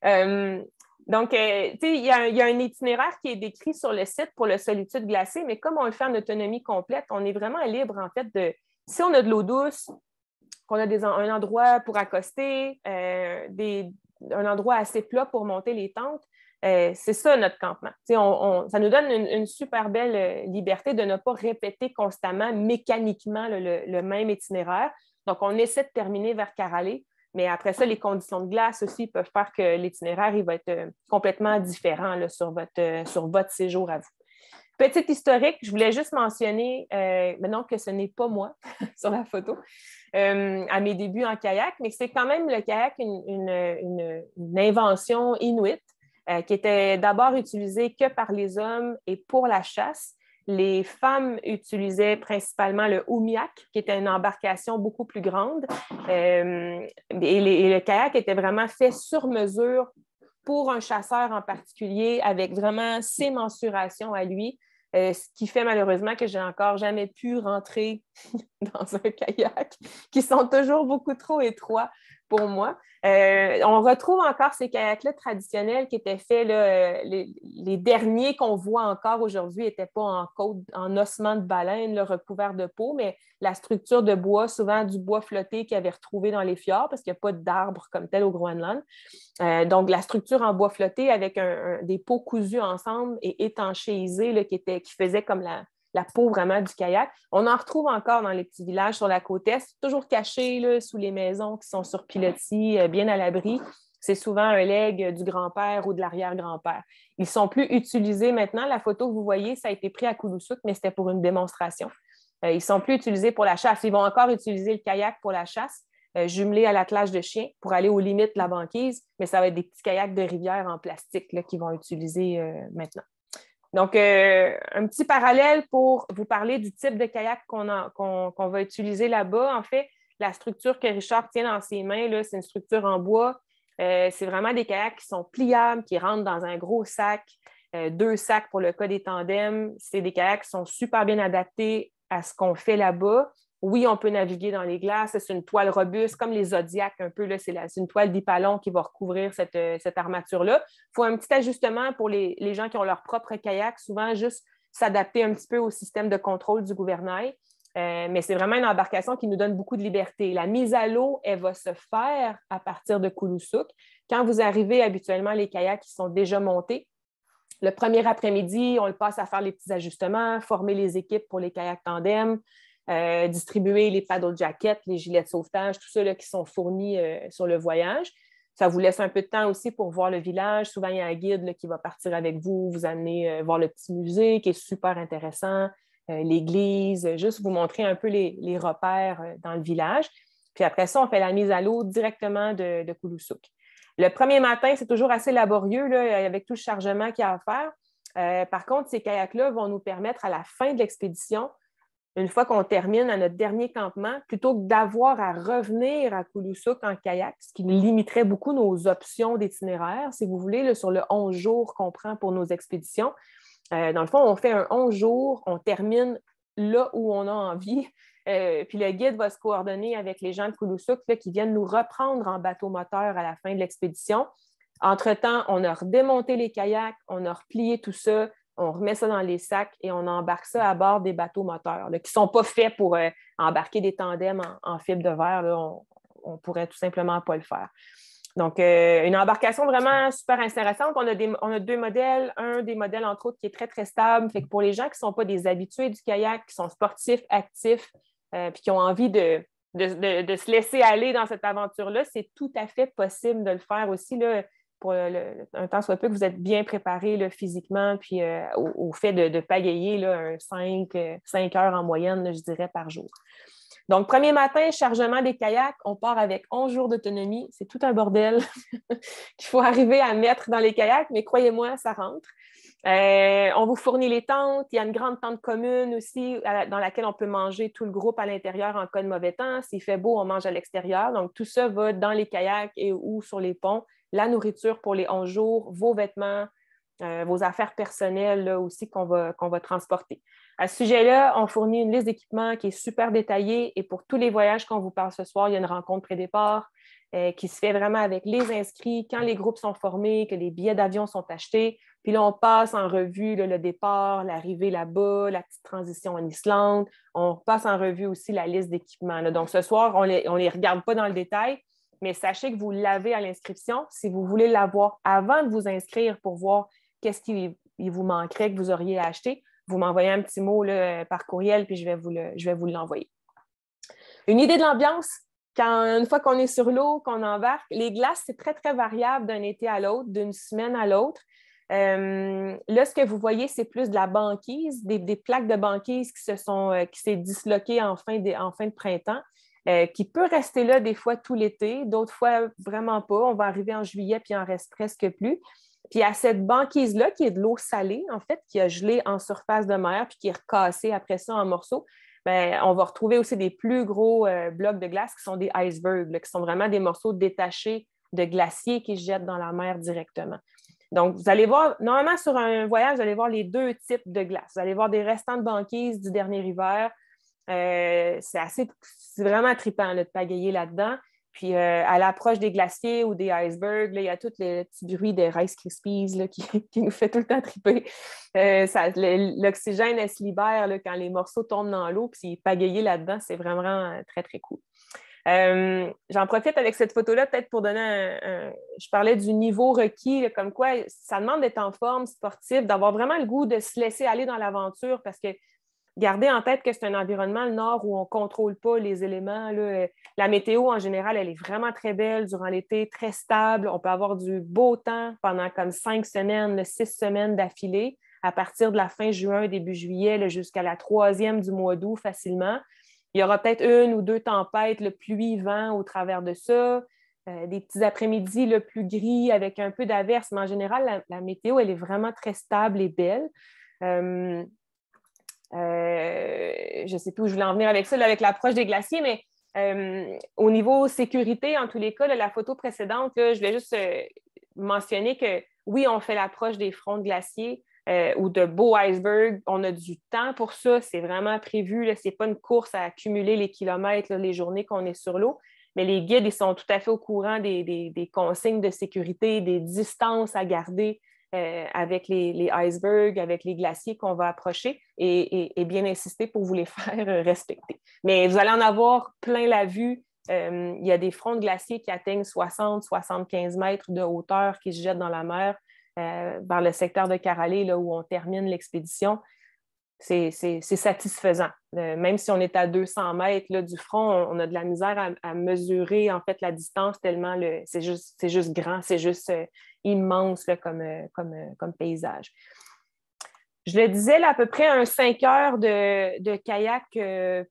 Donc, euh, il y, a un itinéraire qui est décrit sur le site pour le solitude glacée, mais comme on le fait en autonomie complète, on est vraiment libre, en fait, de si on a de l'eau douce, qu'on a un endroit pour accoster, euh, un endroit assez plat pour monter les tentes, euh, c'est ça notre campement. ça nous donne une, super belle liberté de ne pas répéter constamment, mécaniquement, le, le même itinéraire. Donc, on essaie de terminer vers Caralé mais après ça, ah. les conditions de glace aussi peuvent faire que l'itinéraire va être euh, complètement différent euh, sur, votre, séjour à vous. Petite historique, je voulais juste mentionner, euh, maintenant que ce n'est pas moi sur la photo, à mes débuts en kayak, mais c'est quand même le kayak une, invention inuite qui était d'abord utilisée que par les hommes et pour la chasse les femmes utilisaient principalement le oumiak, qui était une embarcation beaucoup plus grande. Euh, et, le kayak était vraiment fait sur mesure pour un chasseur en particulier, avec vraiment ses mensurations à lui. Euh, ce qui fait malheureusement que j'ai encore jamais pu rentrer dans un kayak, qui sont toujours beaucoup trop étroits pour moi. Euh, on retrouve encore ces kayaks-là traditionnels qui étaient faits, euh, les, derniers qu'on voit encore aujourd'hui n'étaient pas en ossements en ossement de baleine, recouverts recouvert de peau, mais la structure de bois, souvent du bois flotté qu'ils avait retrouvé dans les fjords, parce qu'il n'y a pas d'arbres comme tel au Groenland. Euh, donc, la structure en bois flotté avec des peaux cousues ensemble et étanchéisées qui, était, qui faisaient comme la, la peau vraiment du kayak. On en retrouve encore dans les petits villages sur la côte est, toujours cachés sous les maisons qui sont sur pilotis, euh, bien à l'abri. C'est souvent un leg du grand-père ou de l'arrière-grand-père. Ils sont plus utilisés maintenant. La photo que vous voyez, ça a été pris à Kouloussouk, mais c'était pour une démonstration. Ils euh, ils sont plus utilisés pour la chasse. Ils vont encore utiliser le kayak pour la chasse, euh, jumelé à l'attelage de chiens pour aller aux limites de la banquise, mais ça va être des petits kayaks de rivière en plastique qu'ils vont utiliser maintenant. Donc, euh, un petit parallèle pour vous parler du type de kayak qu'on va utiliser là-bas. En fait, la structure que Richard tient dans ses mains, c'est une structure en bois. Euh, c'est vraiment des kayaks qui sont pliables, qui rentrent dans un gros sac, euh, deux sacs pour le cas des tandems. C'est des kayaks qui sont super bien adaptés à ce qu'on fait là-bas oui, on peut naviguer dans les glaces, c'est une toile robuste, comme les Zodiacs un peu, c'est une toile d'hypalon qui va recouvrir cette, euh, armature-là. Il faut un petit ajustement pour les, gens qui ont leur propre kayak, souvent juste s'adapter un petit peu au système de contrôle du gouvernail. Euh, mais c'est vraiment une embarcation qui nous donne beaucoup de liberté. La mise à l'eau, elle va se faire à partir de Koulousouk. Quand vous arrivez, habituellement, les kayaks qui sont déjà montés, le premier après-midi, on le passe à faire les petits ajustements, former les équipes pour les kayaks tandem, euh, distribuer les paddle jackets, les gilets de sauvetage, tout ça là, qui sont fournis euh, sur le voyage. Ça vous laisse un peu de temps aussi pour voir le village. Souvent, il y a un guide qui va partir avec vous, vous amener euh, voir le petit musée qui est super intéressant, l'église, juste vous montrer un peu les, repères dans le village. Puis après ça, on fait la mise à l'eau directement de, Koulousouk. Le premier matin, c'est toujours assez laborieux avec tout le chargement qu'il y a à faire. par contre, ces kayaks-là vont nous permettre à la fin de l'expédition une fois qu'on termine à notre dernier campement, plutôt que d'avoir à revenir à Kouloussouk en kayak, ce qui limiterait beaucoup nos options d'itinéraire, si vous voulez, sur le 11 jours qu'on prend pour nos expéditions. Euh, dans le fond, on fait un 11 jours, on termine là où on a envie, euh, puis le guide va se coordonner avec les gens de Koulousouk qui viennent nous reprendre en bateau moteur à la fin de l'expédition. Entre-temps, on a redémonté les kayaks, on a replié tout ça, on remet ça dans les sacs et on embarque ça à bord des bateaux moteurs, qui ne sont pas faits pour euh, embarquer des tandems en, fibre de verre. on, ne pourrait tout simplement pas le faire. Donc, euh, une embarcation vraiment super intéressante. On a, on a, deux modèles. Un des modèles, entre autres, qui est très, très stable. Fait que pour les gens qui ne sont pas des habitués du kayak, qui sont sportifs, actifs, euh, puis qui ont envie de, de, se laisser aller dans cette aventure-là, c'est tout à fait possible de le faire aussi. Là pour un temps soit peu que vous êtes bien préparé physiquement, puis euh, au, fait de, de pagayer là, 5, euh, heures en moyenne, je dirais, par jour. Donc, premier matin, chargement des kayaks, on part avec 11 jours d'autonomie. C'est tout un bordel qu'il faut arriver à mettre dans les kayaks, mais croyez-moi, ça rentre. Euh, on vous fournit les tentes. Il y a une grande tente commune aussi dans laquelle on peut manger tout le groupe à l'intérieur en cas de mauvais temps. S'il fait beau, on mange à l'extérieur. Donc, tout ça va dans les kayaks et ou sur les ponts la nourriture pour les 11 jours, vos vêtements, euh, vos affaires personnelles aussi qu'on va, transporter. À ce sujet-là, on fournit une liste d'équipements qui est super détaillée et pour tous les voyages qu'on vous parle ce soir, il y a une rencontre pré-départ euh, qui se fait vraiment avec les inscrits, quand les groupes sont formés, que les billets d'avion sont achetés. Puis là, on passe en revue le départ, l'arrivée là-bas, la petite transition en Islande. On passe en revue aussi la liste d'équipements. Donc ce soir, on les, ne on les regarde pas dans le détail, mais sachez que vous l'avez à l'inscription si vous voulez l'avoir avant de vous inscrire pour voir qu'est-ce qui vous manquerait, que vous auriez acheté. Vous m'envoyez un petit mot par courriel, puis je vais vous l'envoyer. Une idée de l'ambiance, quand une fois qu'on est sur l'eau, qu'on embarque, les glaces, c'est très, très variable d'un été à l'autre, d'une semaine à l'autre. Euh, là, ce que vous voyez, c'est plus de la banquise, des, plaques de banquise qui se sont, euh, qui s'est disloquée en fin de printemps. Euh, qui peut rester là des fois tout l'été, d'autres fois vraiment pas. On va arriver en juillet puis il en reste presque plus. Puis à cette banquise-là, qui est de l'eau salée, en fait, qui a gelé en surface de mer, puis qui est recassée après ça en morceaux, ben, on va retrouver aussi des plus gros euh, blocs de glace qui sont des icebergs, qui sont vraiment des morceaux détachés de glaciers qui se jettent dans la mer directement. Donc, vous allez voir, normalement, sur un voyage, vous allez voir les deux types de glace. Vous allez voir des restants de banquise du dernier hiver, euh, c'est assez, vraiment trippant de pagayer là-dedans. Puis euh, à l'approche des glaciers ou des icebergs, il y a tout le petit bruit des Rice Krispies qui, nous fait tout le temps triper. Euh, l'oxygène, se libère quand les morceaux tombent dans l'eau, puis pagayer là-dedans, c'est vraiment très, très cool. J'en profite avec cette photo-là, peut-être pour donner un, Je parlais du niveau requis, comme quoi ça demande d'être en forme, sportive, d'avoir vraiment le goût de se laisser aller dans l'aventure parce que Gardez en tête que c'est un environnement, le nord, où on ne contrôle pas les éléments. Euh, la météo, en général, elle est vraiment très belle durant l'été, très stable. On peut avoir du beau temps pendant comme cinq semaines, six semaines d'affilée, à partir de la fin juin, début juillet, jusqu'à la troisième du mois d'août facilement. Il y aura peut-être une ou deux tempêtes, le pluie, vent au travers de ça, euh, des petits après-midi le plus gris avec un peu d'averse, mais en général, la, météo, elle est vraiment très stable et belle. Euh, euh, je ne sais plus où je voulais en venir avec ça, avec l'approche des glaciers, mais euh, au niveau sécurité, en tous les cas, la photo précédente, je vais juste euh, mentionner que oui, on fait l'approche des fronts de glaciers ou de beaux icebergs. On a du temps pour ça. C'est vraiment prévu. Ce n'est pas une course à accumuler les kilomètres, les journées qu'on est sur l'eau. Mais les guides, ils sont tout à fait au courant des, consignes de sécurité, des distances à garder, euh, avec les, icebergs, avec les glaciers qu'on va approcher et, bien insister pour vous les faire euh, respecter. Mais vous allez en avoir plein la vue. Euh, il y a des fronts de glaciers qui atteignent 60-75 mètres de hauteur qui se jettent dans la mer vers le secteur de Caralé, là où on termine l'expédition c'est satisfaisant. Euh, même si on est à 200 mètres du front, on, a de la misère à, mesurer en fait la distance tellement c'est juste, grand, c'est juste euh, immense euh, comme, paysage. Je le disais, à peu près un 5 heures de, kayak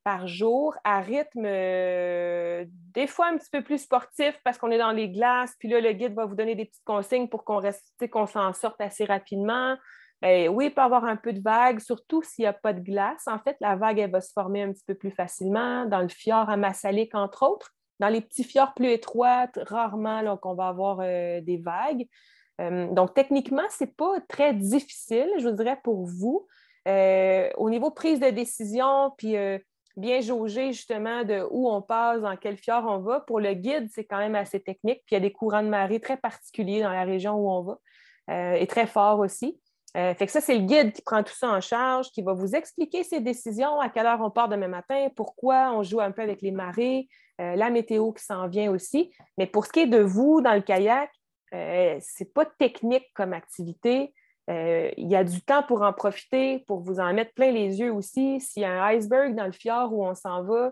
par jour à rythme des fois un petit peu plus sportif parce qu'on est dans les glaces, puis là, le guide va vous donner des petites consignes pour qu'on qu'on s'en sorte assez rapidement. Ben oui, il peut y avoir un peu de vagues, surtout s'il n'y a pas de glace. En fait, la vague, elle va se former un petit peu plus facilement dans le fjord à Massalik, entre autres. Dans les petits fjords plus étroits, rarement là, on va avoir euh, des vagues. Euh, donc, techniquement, ce n'est pas très difficile, je vous dirais, pour vous. Euh, au niveau prise de décision, puis bien jauger justement de où on passe, dans quel fjord on va. Pour le guide, c'est quand même assez technique. Puis il y a des courants de marée très particuliers dans la région où on va et très forts aussi. Euh, fait que ça, c'est le guide qui prend tout ça en charge, qui va vous expliquer ses décisions, à quelle heure on part demain matin, pourquoi on joue un peu avec les marées, euh, la météo qui s'en vient aussi. Mais pour ce qui est de vous dans le kayak, ce euh, c'est pas technique comme activité. Il y a du temps pour en profiter, pour vous en mettre plein les yeux aussi. S'il y a un iceberg dans le fjord où on s'en va,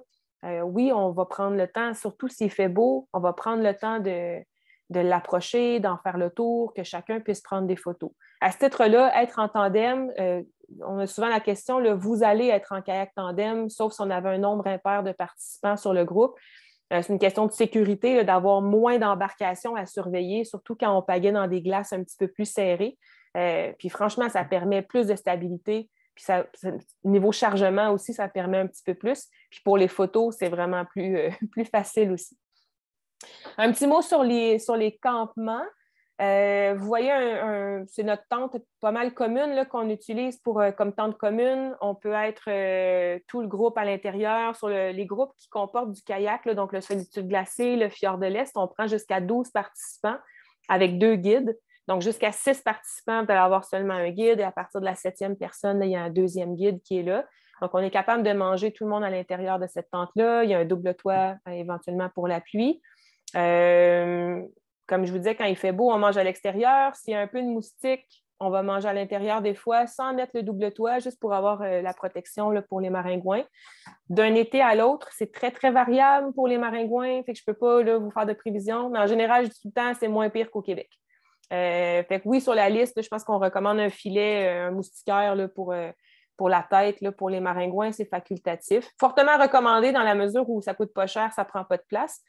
oui, on va prendre le temps, surtout s'il fait beau, on va prendre le temps de l'approcher, d'en faire le tour, que chacun puisse prendre des photos. À ce titre-là, être en tandem, euh, on a souvent la question, vous allez être en kayak tandem, sauf si on avait un nombre impair de participants sur le groupe. Euh, c'est une question de sécurité, d'avoir moins d'embarcations à surveiller, surtout quand on pagait dans des glaces un petit peu plus serrées. Euh, puis franchement, ça permet plus de stabilité. Puis niveau chargement aussi, ça permet un petit peu plus. Puis pour les photos, c'est vraiment plus, facile aussi. Un petit mot sur les campements. Euh, vous voyez, c'est notre tente pas mal commune qu'on utilise pour, euh, comme tente commune. On peut être euh, tout le groupe à l'intérieur, sur les groupes qui comportent du kayak, donc le Solitude glacée, le Fjord de l'Est. On prend jusqu'à 12 participants avec deux guides. Donc, jusqu'à 6 participants, vous allez avoir seulement un guide. Et à partir de la septième personne, il y a un deuxième guide qui est là. Donc, on est capable de manger tout le monde à l'intérieur de cette tente-là. Il y a un double toit éventuellement pour la pluie comme je vous disais, quand il fait beau, on mange à l'extérieur. S'il y a un peu de moustique, on va manger à l'intérieur des fois sans mettre le double toit, juste pour avoir euh, la protection pour les maringouins. D'un été à l'autre, c'est très, très variable pour les maringouins. Fait que je ne peux pas vous faire de prévision, mais en général, tout temps, c'est moins pire qu'au Québec. Euh, fait que oui, sur la liste, je pense qu'on recommande un filet, euh, un moustiquaire pour, la tête, pour les maringouins, c'est facultatif. Fortement recommandé dans la mesure où ça ne coûte pas cher, ça ne prend pas de place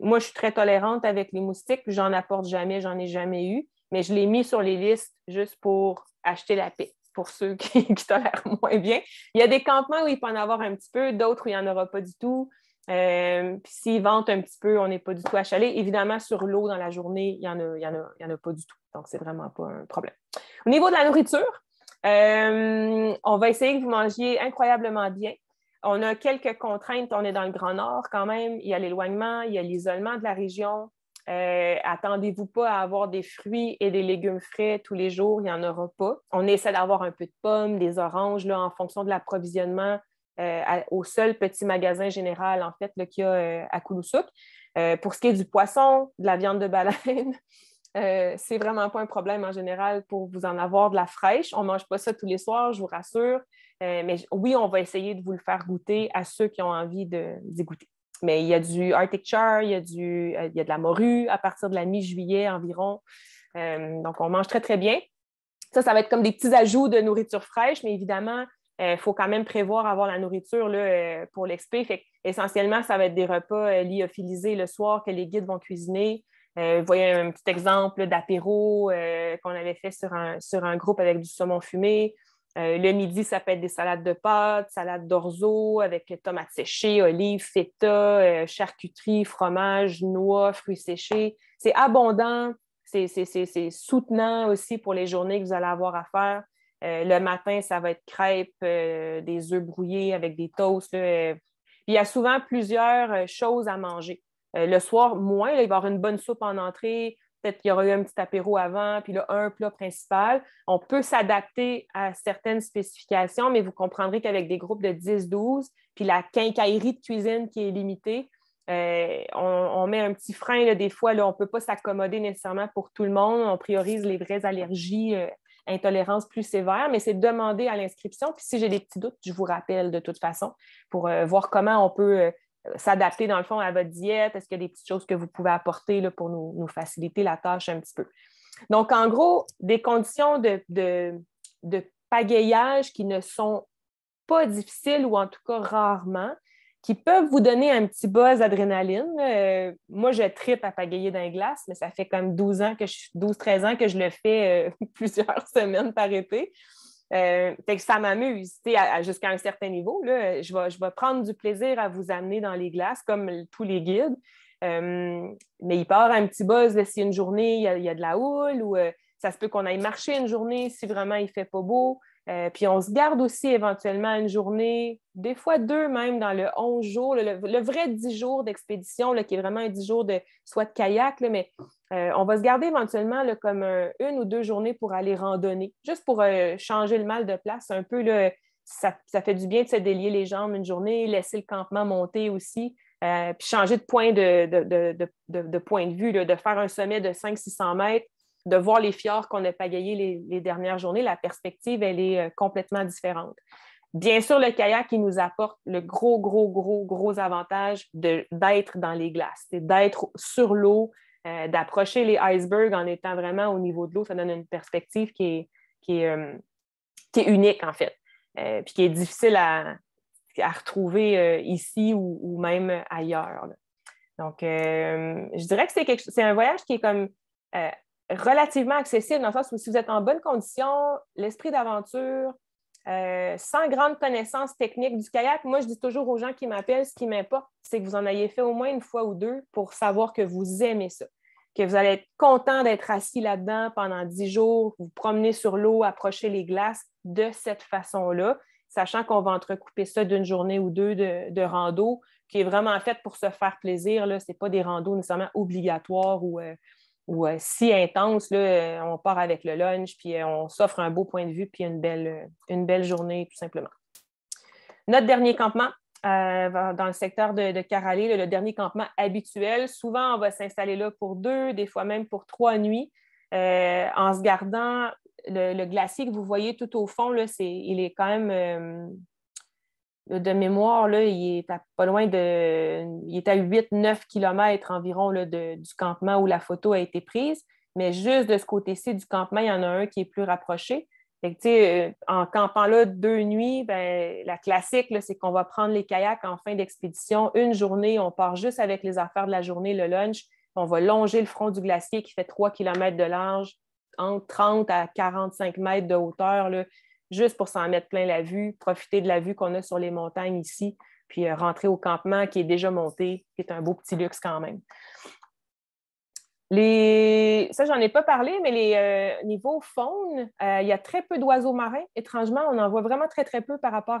moi, je suis très tolérante avec les moustiques, j'en apporte jamais, j'en ai jamais eu, mais je l'ai mis sur les listes juste pour acheter la paix pour ceux qui, tolèrent moins bien. Il y a des campements où il peut en avoir un petit peu, d'autres où il n'y en aura pas du tout. Euh, puis s'ils ventent un petit peu, on n'est pas du tout achalé. Évidemment, sur l'eau dans la journée, il n'y en, a, en, pas du tout. Donc, c'est vraiment pas un problème. Au niveau de la nourriture, euh, on va essayer que vous mangiez incroyablement bien on a quelques contraintes. On est dans le Grand Nord quand même. Il y a l'éloignement, il y a l'isolement de la région. Euh, attendez-vous pas à avoir des fruits et des légumes frais tous les jours, il n'y en aura pas. On essaie d'avoir un peu de pommes, des oranges, en fonction de l'approvisionnement euh, au seul petit magasin général, en fait, qu'il y a euh, à Kouloussouk. pour ce qui est du poisson, de la viande de baleine, c'est vraiment pas un problème en général pour vous en avoir de la fraîche. On ne mange pas ça tous les soirs, je vous rassure. Euh, mais oui, on va essayer de vous le faire goûter à ceux qui ont envie d'y goûter. Mais il y a du Arctic Char, il y a, euh, de la morue à partir de la mi-juillet environ. Euh, donc, on mange très, très bien. Ça, ça va être comme des petits ajouts de nourriture fraîche, mais évidemment, il faut quand même prévoir avoir la nourriture pour l'expert. essentiellement, ça va être des repas lyophilisés le soir que les guides vont cuisiner. vous voyez un petit exemple d'apéro qu'on avait fait sur un, sur un groupe avec du saumon fumé. Euh, le midi, ça peut être des salades de pâtes, salades d'orzo avec tomates séchées, olives, feta, euh, charcuterie, fromage, noix, fruits séchés. C'est abondant, c'est soutenant aussi pour les journées que vous allez avoir à faire. Euh, le matin, ça va être crêpes, des œufs brouillés avec des toasts. Il y a souvent plusieurs choses à manger. le soir, moins, il va y avoir une bonne soupe en entrée, peut qu'il y aura eu un petit apéro avant, puis là, un plat principal. On peut s'adapter à certaines spécifications, mais vous comprendrez qu'avec des groupes de 10-12, puis la quincaillerie de cuisine qui est limitée, euh, on, met un petit frein des fois. Là, on ne peut pas s'accommoder nécessairement pour tout le monde. On priorise les vraies allergies, euh, intolérances plus sévères, mais c'est demandé à l'inscription. Puis si j'ai des petits doutes, je vous rappelle de toute façon pour euh, voir comment on peut s'adapter dans le fond à votre diète? Est-ce qu'il y a des petites choses que vous pouvez apporter pour nous, faciliter la tâche un petit peu? Donc, en gros, des conditions de, de, pagayage qui ne sont pas difficiles ou en tout cas rarement, qui peuvent vous donner un petit buzz d'adrénaline. Euh, moi, je tripe à pagayer d'un glace, mais ça fait comme 12 12-13 ans que je le fais euh, plusieurs semaines par été. Euh, ça m'amuse jusqu'à un certain niveau. je, vais, prendre du plaisir à vous amener dans les glaces, comme tous les guides. Euh, mais il part un petit buzz si une journée, il y a, de la houle, ou euh, ça se peut qu'on aille marcher une journée si vraiment il ne fait pas beau. Euh, puis on se garde aussi éventuellement une journée, des fois deux même, dans le 11 jours, le, vrai 10 jours d'expédition, qui est vraiment un 10 jours de soit de kayak, mais euh, on va se garder éventuellement comme une ou deux journées pour aller randonner, juste pour euh, changer le mal de place un peu. ça, fait du bien de se délier les jambes une journée, laisser le campement monter aussi, euh, puis changer de point de, de, point de vue, de faire un sommet de 500-600 mètres, de voir les fjords qu'on a pagayés les, les, dernières journées. La perspective, elle est complètement différente. Bien sûr, le kayak, il nous apporte le gros, gros, gros, gros avantage d'être dans les glaces, d'être sur l'eau, euh, d'approcher les icebergs en étant vraiment au niveau de l'eau, ça donne une perspective qui est, euh, unique, en fait, euh, puis qui est difficile à, retrouver ici ou, même ailleurs. Donc, je dirais que c'est, c'est un voyage qui est comme relativement accessible dans le sens où si vous êtes en bonne condition, l'esprit d'aventure, euh, sans grande connaissance technique du kayak, moi, je dis toujours aux gens qui m'appellent, ce qui m'importe, c'est que vous en ayez fait au moins une fois ou deux pour savoir que vous aimez ça, que vous allez être content d'être assis là-dedans pendant dix jours, vous promener sur l'eau, approcher les glaces de cette façon-là, sachant qu'on va entrecouper ça d'une journée ou deux de, rando qui est vraiment fait pour se faire plaisir. Ce n'est pas des randos nécessairement obligatoires ou, euh, ou euh, si intense, là, euh, on part avec le lunch, puis euh, on s'offre un beau point de vue, puis une belle, une belle journée, tout simplement. Notre dernier campement, dans le secteur de, Caralé, le, dernier campement habituel. Souvent, on va s'installer là pour deux, des fois même pour trois nuits, en se gardant le, glacier que vous voyez tout au fond, là, il est quand même de mémoire, il est à pas loin de. Il est à 8-9 km environ du campement où la photo a été prise. Mais juste de ce côté-ci du campement, il y en a un qui est plus rapproché. Euh, en campant là deux nuits, ben, la classique, c'est qu'on va prendre les kayaks en fin d'expédition. Une journée, on part juste avec les affaires de la journée, le lunch. On va longer le front du glacier qui fait 3 km de large, entre 30 à 45 mètres de hauteur. Là juste pour s'en mettre plein la vue, profiter de la vue qu'on a sur les montagnes ici, puis euh, rentrer au campement qui est déjà monté, qui est un beau petit luxe quand même. Les... Ça, j'en ai pas parlé, mais les euh, niveaux faune, euh, il y a très peu d'oiseaux marins. Étrangement, on en voit vraiment très, très peu par rapport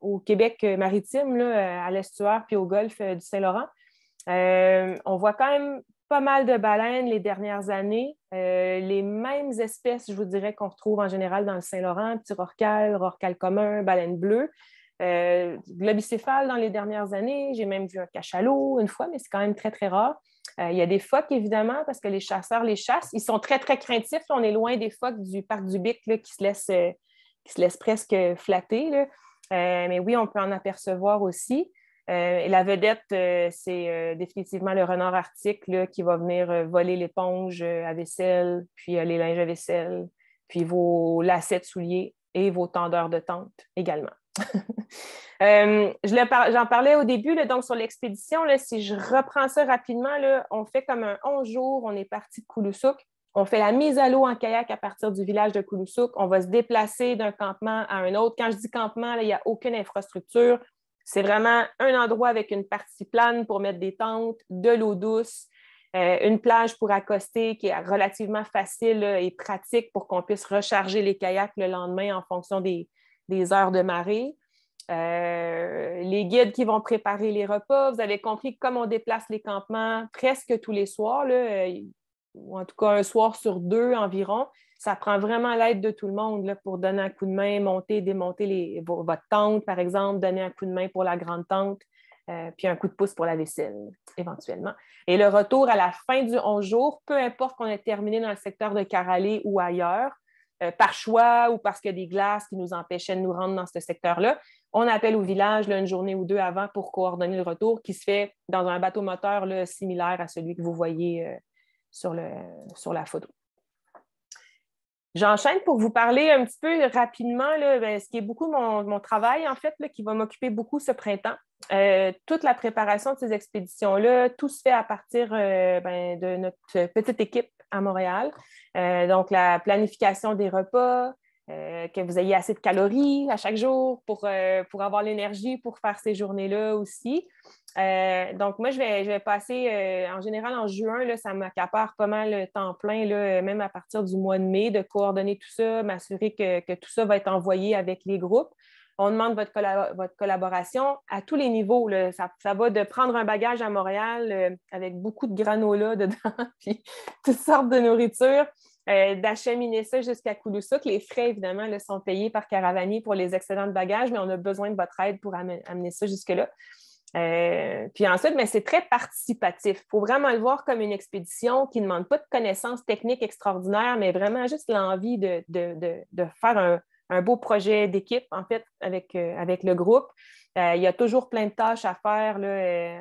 au Québec maritime, là, à l'estuaire puis au golfe du Saint-Laurent. on voit quand même pas mal de baleines les dernières années. Euh, les mêmes espèces, je vous dirais, qu'on retrouve en général dans le Saint-Laurent, petit rorcal, rorcal commun, baleine bleue. Euh, globicéphale dans les dernières années, j'ai même vu un cachalot une fois, mais c'est quand même très, très rare. Euh, il y a des phoques, évidemment, parce que les chasseurs les chassent. Ils sont très, très craintifs. On est loin des phoques du parc du Bic qui, se laissent, euh, qui se presque flatter. Là. mais oui, on peut en apercevoir aussi. Euh, et la vedette, euh, c'est euh, définitivement le renard arctique qui va venir voler l'éponge à vaisselle, puis les linges à vaisselle, puis vos lacets de souliers et vos tendeurs de tente également. J'en parlais au début, donc sur l'expédition, si je reprends ça rapidement, là, on fait comme un 11 jours, on est parti de Kouloussouk. On fait la mise à l'eau en kayak à partir du village de Kouloussouk. On va se déplacer d'un campement à un autre. Quand je dis campement, il n'y a aucune infrastructure. C'est vraiment un endroit avec une partie plane pour mettre des tentes, de l'eau douce, euh, une plage pour accoster qui est relativement facile et pratique pour qu'on puisse recharger les kayaks le lendemain en fonction des, heures de marée. Euh, les guides qui vont préparer les repas. Vous avez compris que comme on déplace les campements presque tous les soirs, euh, ou en tout cas un soir sur deux environ, ça prend vraiment l'aide de tout le monde pour donner un coup de main, monter, démonter les, votre tente, par exemple, donner un coup de main pour la grande tente, euh, puis un coup de pouce pour la vaisselle, éventuellement. Et le retour à la fin du 11 jours, peu importe qu'on ait terminé dans le secteur de Caralé ou ailleurs, euh, par choix ou parce qu'il y a des glaces qui nous empêchaient de nous rendre dans ce secteur-là, on appelle au village une journée ou deux avant pour coordonner le retour qui se fait dans un bateau moteur là, similaire à celui que vous voyez euh, sur, le, sur la photo. J'enchaîne pour vous parler un petit peu rapidement, là, ben, ce qui est beaucoup mon, travail, en fait, qui va m'occuper beaucoup ce printemps. Euh, toute la préparation de ces expéditions-là, tout se fait à partir euh, ben, de notre petite équipe à Montréal. Euh, donc, la planification des repas, euh, que vous ayez assez de calories à chaque jour pour, euh, avoir l'énergie pour faire ces journées-là aussi. Euh, donc, moi, je vais, passer, en général, en juin, ça m'accapare pas mal le temps plein, même à partir du mois de mai, de coordonner tout ça, m'assurer que, tout ça va être envoyé avec les groupes. On demande votre, collaboration à tous les niveaux. Ça, ça, va de prendre un bagage à Montréal avec beaucoup de granola dedans, puis toutes sortes de nourriture, euh, d'acheminer ça jusqu'à Kouloussouk. Les frais, évidemment, le sont payés par Caravani pour les excédents de bagages, mais on a besoin de votre aide pour amener ça jusque-là. Euh, puis ensuite, mais c'est très participatif. Il faut vraiment le voir comme une expédition qui ne demande pas de connaissances techniques extraordinaires, mais vraiment juste l'envie de, de, faire un, beau projet d'équipe, en fait, avec, euh, le groupe. il y a toujours plein de tâches à faire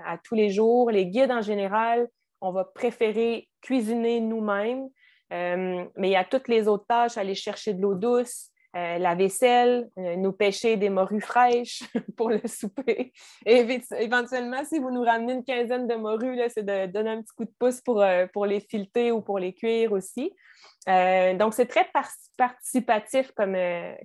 à tous les jours. Les guides en général, on va préférer cuisiner nous-mêmes. Euh, mais il y a toutes les autres tâches, aller chercher de l'eau douce, euh, la vaisselle, euh, nous pêcher des morues fraîches pour le souper. éventuellement, si vous nous ramenez une quinzaine de morues, c'est de donner un petit coup de pouce pour, les fileter ou pour les cuire aussi. donc, c'est très participatif comme,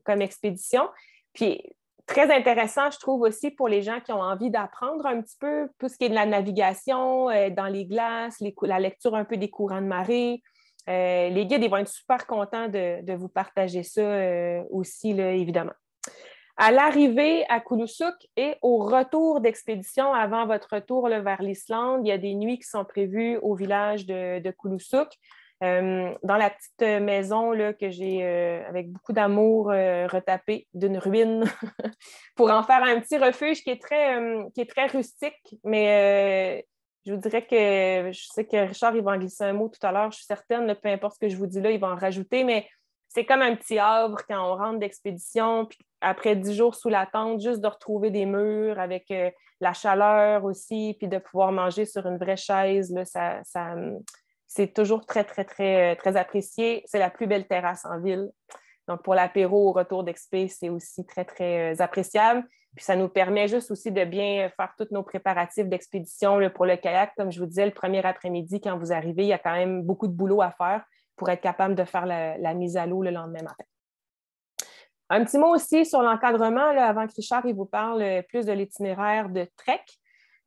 comme expédition. Puis, très intéressant, je trouve aussi pour les gens qui ont envie d'apprendre un petit peu tout ce qui est de la navigation dans les glaces, la lecture un peu des courants de marée. Euh, les guides, ils vont être super contents de, vous partager ça euh, aussi, évidemment. À l'arrivée à Koulousouk et au retour d'expédition, avant votre retour vers l'Islande, il y a des nuits qui sont prévues au village de, de euh, dans la petite maison que j'ai, avec beaucoup d'amour, retapée d'une ruine pour en faire un petit refuge qui est très, qui est très rustique, mais je vous dirais que je sais que Richard, il va en glisser un mot tout à l'heure, je suis certaine, peu importe ce que je vous dis là, il va en rajouter, mais c'est comme un petit havre quand on rentre d'expédition, puis après dix jours sous la tente, juste de retrouver des murs avec euh, la chaleur aussi, puis de pouvoir manger sur une vraie chaise, ça c'est toujours très, très, très, euh, très apprécié. C'est la plus belle terrasse en ville. Donc, pour l'apéro au retour d'expé, c'est aussi très, très euh, appréciable. Puis ça nous permet juste aussi de bien faire tous nos préparatifs d'expédition pour le kayak. Comme je vous disais, le premier après-midi, quand vous arrivez, il y a quand même beaucoup de boulot à faire pour être capable de faire la, mise à l'eau le lendemain matin. Un petit mot aussi sur l'encadrement, avant que Richard il vous parle plus de l'itinéraire de trek.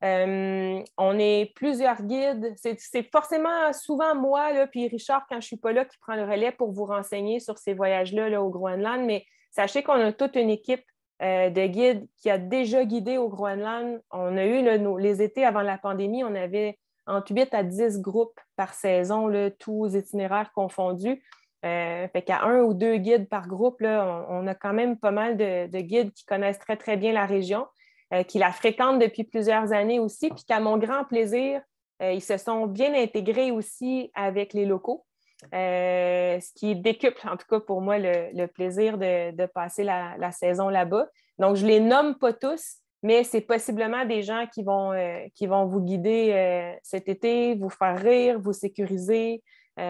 Euh, on est plusieurs guides. C'est forcément souvent moi, puis Richard, quand je ne suis pas là, qui prend le relais pour vous renseigner sur ces voyages-là là, au Groenland. Mais sachez qu'on a toute une équipe euh, de guides qui a déjà guidé au Groenland. On a eu les étés avant la pandémie, on avait entre 8 à 10 groupes par saison, là, tous itinéraires confondus. Euh, fait qu'à un ou deux guides par groupe, on, a quand même pas mal de, guides qui connaissent très, très bien la région, euh, qui la fréquentent depuis plusieurs années aussi, puis qu'à mon grand plaisir, ils se sont bien intégrés aussi avec les locaux. Euh, ce qui décuple, en tout cas pour moi, le, plaisir de, passer la, saison là-bas. Donc, je ne les nomme pas tous, mais c'est possiblement des gens qui vont, euh, qui vont vous guider euh, cet été, vous faire rire, vous sécuriser,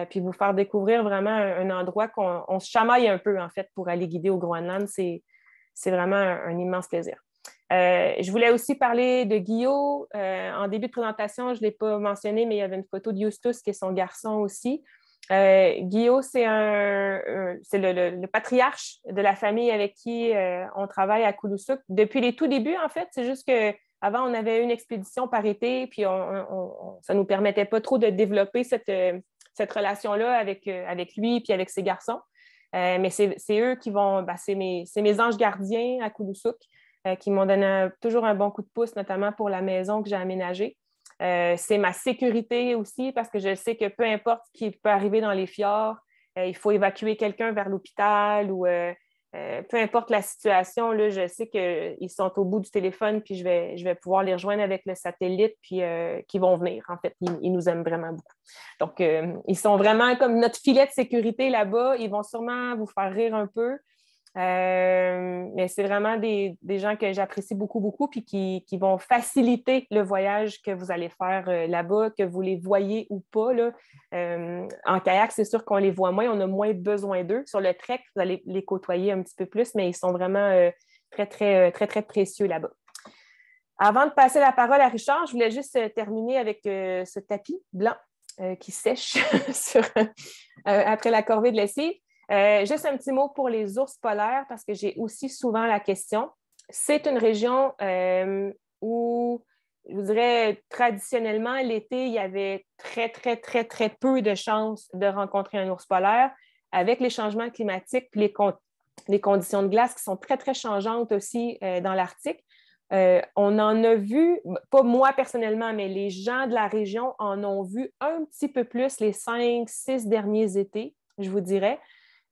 puis vous faire découvrir vraiment un, endroit qu'on se chamaille un peu, en fait, pour aller guider au Groenland. C'est vraiment un, immense plaisir. je voulais aussi parler de Guillaume. en début de présentation, je ne l'ai pas mentionné, mais il y avait une photo de Justus qui est son garçon aussi. Euh, Guillaume, c'est le, patriarche de la famille avec qui euh, on travaille à Kouloussouk depuis les tout débuts, en fait. C'est juste qu'avant, avant, on avait une expédition par été, puis ça ne nous permettait pas trop de développer cette, euh, relation-là avec, lui puis avec ses garçons. mais c'est eux qui vont, ben, c'est mes, anges gardiens à Kouloussouk qui m'ont donné toujours un bon coup de pouce, notamment pour la maison que j'ai aménagée. Euh, c'est ma sécurité aussi parce que je sais que peu importe ce qui peut arriver dans les fjords, euh, il faut évacuer quelqu'un vers l'hôpital ou euh, peu importe la situation, je sais qu'ils sont au bout du téléphone, puis je vais, pouvoir les rejoindre avec le satellite, puis qu'ils vont venir. En fait, ils, nous aiment vraiment beaucoup. Donc, ils sont vraiment comme notre filet de sécurité là-bas. Ils vont sûrement vous faire rire un peu, euh, mais c'est vraiment des, gens que j'apprécie beaucoup, beaucoup, puis qui, vont faciliter le voyage que vous allez faire euh, là-bas, que vous les voyez ou pas. Là. Euh, en kayak, c'est sûr qu'on les voit moins, on a moins besoin d'eux. Sur le trek, vous allez les côtoyer un petit peu plus, mais ils sont vraiment très, très, très, très précieux là-bas. Avant de passer la parole à Richard, je voulais juste terminer avec ce tapis blanc qui sèche après la corvée de lessive. Euh, juste un petit mot pour les ours polaires, parce que j'ai aussi souvent la question. C'est une région euh, où, je dirais, traditionnellement, l'été, il y avait très, très, très, très peu de chances de rencontrer un ours polaire. Avec les changements climatiques, les, les conditions de glace qui sont très, très changeantes aussi euh, dans l'Arctique, on en a vu, pas moi personnellement, mais les gens de la région en ont vu un petit peu plus les cinq, six derniers étés, je vous dirais.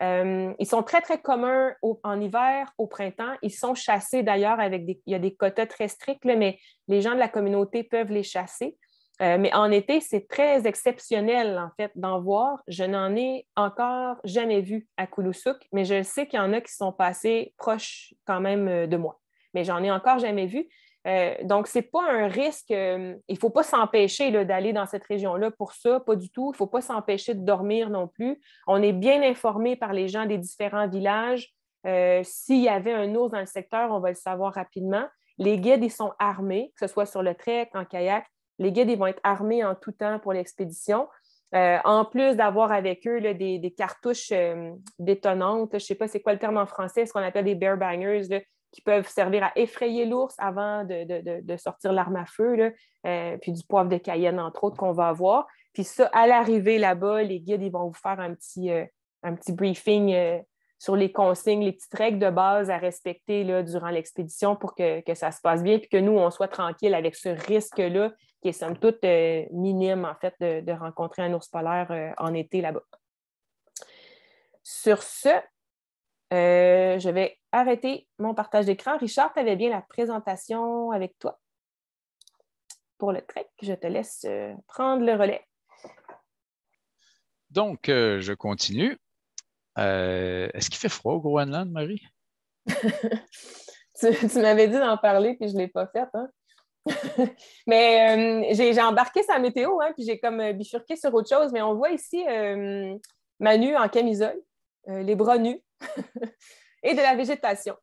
Euh, ils sont très, très communs en hiver, au printemps. Ils sont chassés d'ailleurs avec des, il y a des quotas très stricts, mais les gens de la communauté peuvent les chasser. Euh, mais en été, c'est très exceptionnel, en fait, d'en voir. Je n'en ai encore jamais vu à Koulousouk, mais je sais qu'il y en a qui sont passés proches quand même euh, de moi. Mais j'en ai encore jamais vu. Euh, donc, ce n'est pas un risque. Euh, il ne faut pas s'empêcher d'aller dans cette région-là pour ça, pas du tout. Il ne faut pas s'empêcher de dormir non plus. On est bien informé par les gens des différents villages. Euh, s'il y avait un ours dans le secteur, on va le savoir rapidement. Les guides, ils sont armés, que ce soit sur le trek, en kayak. Les guides, ils vont être armés en tout temps pour l'expédition. en plus d'avoir avec eux des, cartouches détonantes, je ne sais pas c'est quoi le terme en français, ce qu'on appelle des bear bangers, qui peuvent servir à effrayer l'ours avant de, sortir l'arme à feu, euh, puis du poivre de Cayenne, entre autres, qu'on va avoir. Puis ça, à l'arrivée là-bas, les guides, ils vont vous faire un petit, euh, un petit briefing euh, sur les consignes, les petites règles de base à respecter là, durant l'expédition pour que, ça se passe bien, puis que nous, on soit tranquille avec ce risque-là, qui est somme toute minime, en fait, de, rencontrer un ours polaire en été là-bas. Sur ce, euh, je vais arrêter mon partage d'écran. Richard, tu avais bien la présentation avec toi pour le trek. Je te laisse euh, prendre le relais. Donc, euh, je continue. Est-ce qu'il fait froid au Groenland, Marie? tu, m'avais dit d'en parler, puis je ne l'ai pas fait. Hein. mais j'ai embarqué sa météo, hein, puis j'ai comme bifurqué sur autre chose. Mais on voit ici Manu en camisole, les bras nus, et de la végétation.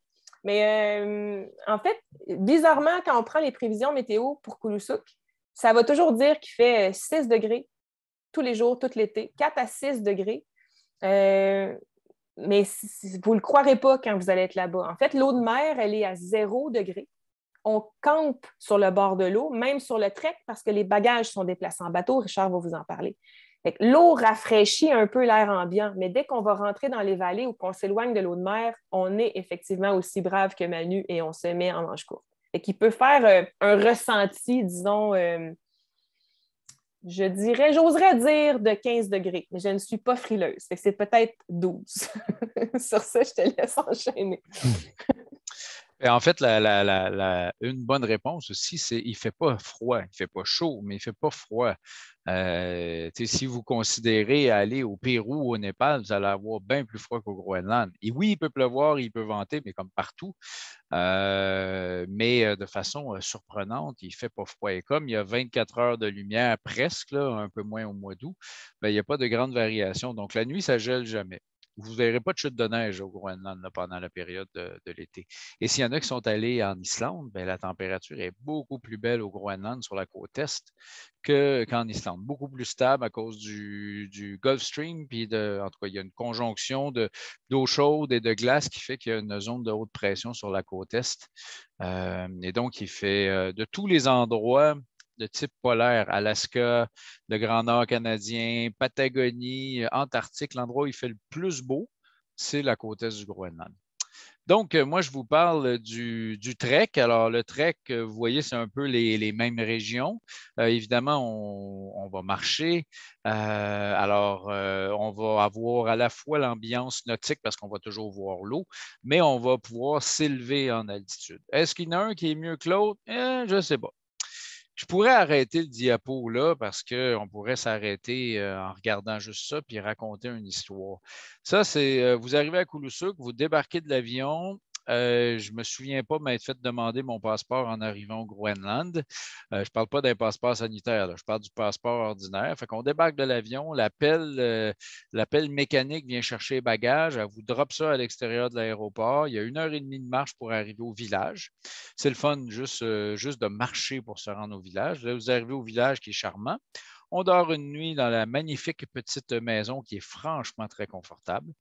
Mais euh, en fait, bizarrement, quand on prend les prévisions météo pour Koulousouk, ça va toujours dire qu'il fait 6 euh, degrés tous les jours, tout l'été, 4 à 6 degrés. Euh, mais vous ne le croirez pas quand vous allez être là-bas. En fait, l'eau de mer, elle est à 0 degré. On campe sur le bord de l'eau, même sur le trek, parce que les bagages sont déplacés en bateau. Richard va vous en parler. L'eau rafraîchit un peu l'air ambiant, mais dès qu'on va rentrer dans les vallées ou qu'on s'éloigne de l'eau de mer, on est effectivement aussi brave que Manu et on se met en manche courte. Et qui peut faire euh, un ressenti, disons, euh, je dirais, j'oserais dire de 15 degrés, mais je ne suis pas frileuse. C'est peut-être 12. Sur ça, je te laisse enchaîner. Hmm. en fait, une bonne réponse aussi, c'est il ne fait pas froid, il ne fait pas chaud, mais il ne fait pas froid. Euh, si vous considérez aller au Pérou ou au Népal, vous allez avoir bien plus froid qu'au Groenland. Et oui, il peut pleuvoir, il peut venter, mais comme partout, euh, mais euh, de façon surprenante, il ne fait pas froid. Et comme il y a 24 heures de lumière presque, un peu moins au mois d'août, ben, il n'y a pas de grande variation. Donc la nuit, ça gèle jamais vous ne verrez pas de chute de neige au Groenland pendant la période de, l'été. Et s'il y en a qui sont allés en Islande, ben, la température est beaucoup plus belle au Groenland sur la côte est qu'en Islande. Beaucoup plus stable à cause du, Gulf Stream, puis de, en tout cas, il y a une conjonction d'eau chaude et de glace qui fait qu'il y a une zone de haute pression sur la côte est. Euh, et donc, il fait euh, de tous les endroits de type polaire, Alaska, le Grand Nord canadien, Patagonie, euh, Antarctique, l'endroit où il fait le plus beau, c'est la côte est du Groenland. Donc, euh, moi, je vous parle du, trek. Alors, le trek, euh, vous voyez, c'est un peu les, mêmes régions. évidemment, on, va marcher. alors, on va avoir à la fois l'ambiance nautique parce qu'on va toujours voir l'eau, mais on va pouvoir s'élever en altitude. Est-ce qu'il y en a un qui est mieux que l'autre? Eh, je ne sais pas. Je pourrais arrêter le diapo là parce qu'on pourrait s'arrêter euh, en regardant juste ça puis raconter une histoire. Ça, c'est euh, vous arrivez à Kouloussouk, vous débarquez de l'avion, euh, je ne me souviens pas m'être fait demander mon passeport en arrivant au Groenland. Euh, je ne parle pas d'un passeport sanitaire, je parle du passeport ordinaire. Fait qu'on débarque de l'avion, euh, l'appel, mécanique vient chercher les bagages, elle vous drop ça à l'extérieur de l'aéroport. Il y a une heure et demie de marche pour arriver au village. C'est le fun juste, juste de marcher pour se rendre au village. Là, vous arrivez au village qui est charmant. On dort une nuit dans la magnifique petite maison qui est franchement très confortable.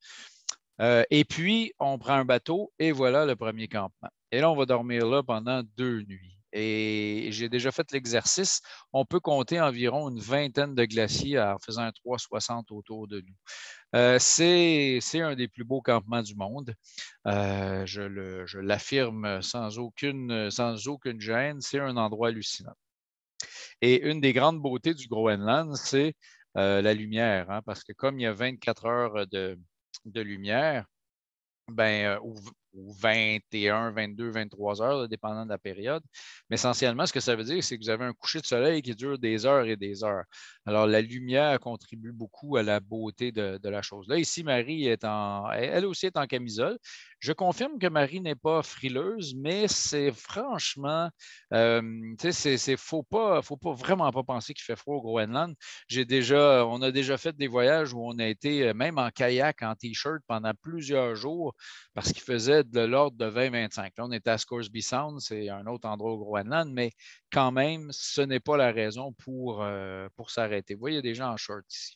Euh, et puis, on prend un bateau et voilà le premier campement. Et là, on va dormir là pendant deux nuits. Et j'ai déjà fait l'exercice. On peut compter environ une vingtaine de glaciers en faisant un 360 autour de nous. Euh, c'est un des plus beaux campements du monde. Euh, je l'affirme sans aucune, sans aucune gêne. C'est un endroit hallucinant. Et une des grandes beautés du Groenland, c'est la lumière, hein, parce que comme il y a 24 heures de, de lumière, ben, euh, ou, 21, 22, 23 heures, dépendant de la période. Mais essentiellement, ce que ça veut dire, c'est que vous avez un coucher de soleil qui dure des heures et des heures. Alors, la lumière contribue beaucoup à la beauté de, la chose. Là, ici, Marie est en, elle aussi est en camisole. Je confirme que Marie n'est pas frileuse, mais c'est franchement, euh, tu c'est faut pas, faut pas vraiment pas penser qu'il fait froid au Groenland. J'ai déjà, on a déjà fait des voyages où on a été euh, même en kayak, en t-shirt pendant plusieurs jours parce qu'il faisait de l'ordre de 20-25. Là, on était à Scoresby Sound, c'est un autre endroit au Groenland, mais quand même, ce n'est pas la raison pour, euh, pour s'arrêter vous voyez, des gens en short ici.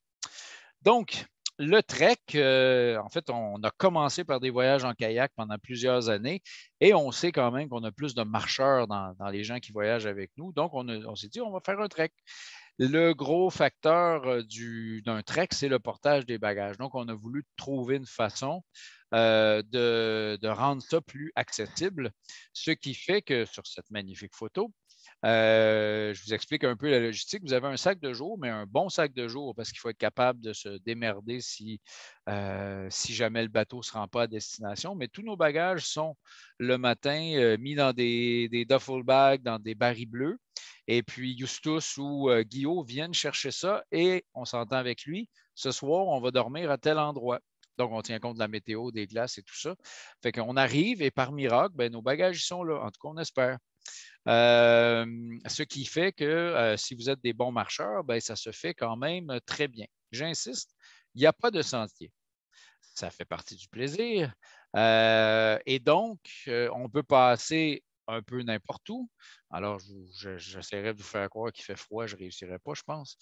Donc, le trek, euh, en fait, on a commencé par des voyages en kayak pendant plusieurs années et on sait quand même qu'on a plus de marcheurs dans, les gens qui voyagent avec nous. Donc, on, s'est dit, on va faire un trek. Le gros facteur euh, d'un trek, c'est le portage des bagages. Donc, on a voulu trouver une façon euh, de, de, rendre ça plus accessible, ce qui fait que sur cette magnifique photo, euh, je vous explique un peu la logistique. Vous avez un sac de jour, mais un bon sac de jour parce qu'il faut être capable de se démerder si, euh, jamais le bateau ne se rend pas à destination. Mais tous nos bagages sont le matin euh, mis dans des, des, duffel bags, dans des barils bleus. Et puis, Justus ou Guillaume viennent chercher ça et on s'entend avec lui. Ce soir, on va dormir à tel endroit. Donc, on tient compte de la météo, des glaces et tout ça. Fait qu'on arrive et par miracle, ben, nos bagages sont là. En tout cas, on espère. Euh, ce qui fait que euh, si vous êtes des bons marcheurs, ben, ça se fait quand même très bien. J'insiste, il n'y a pas de sentier. Ça fait partie du plaisir. Euh, et donc, on peut passer un peu n'importe où. Alors, j'essaierai de vous faire croire qu'il fait froid, je ne réussirai pas, je pense.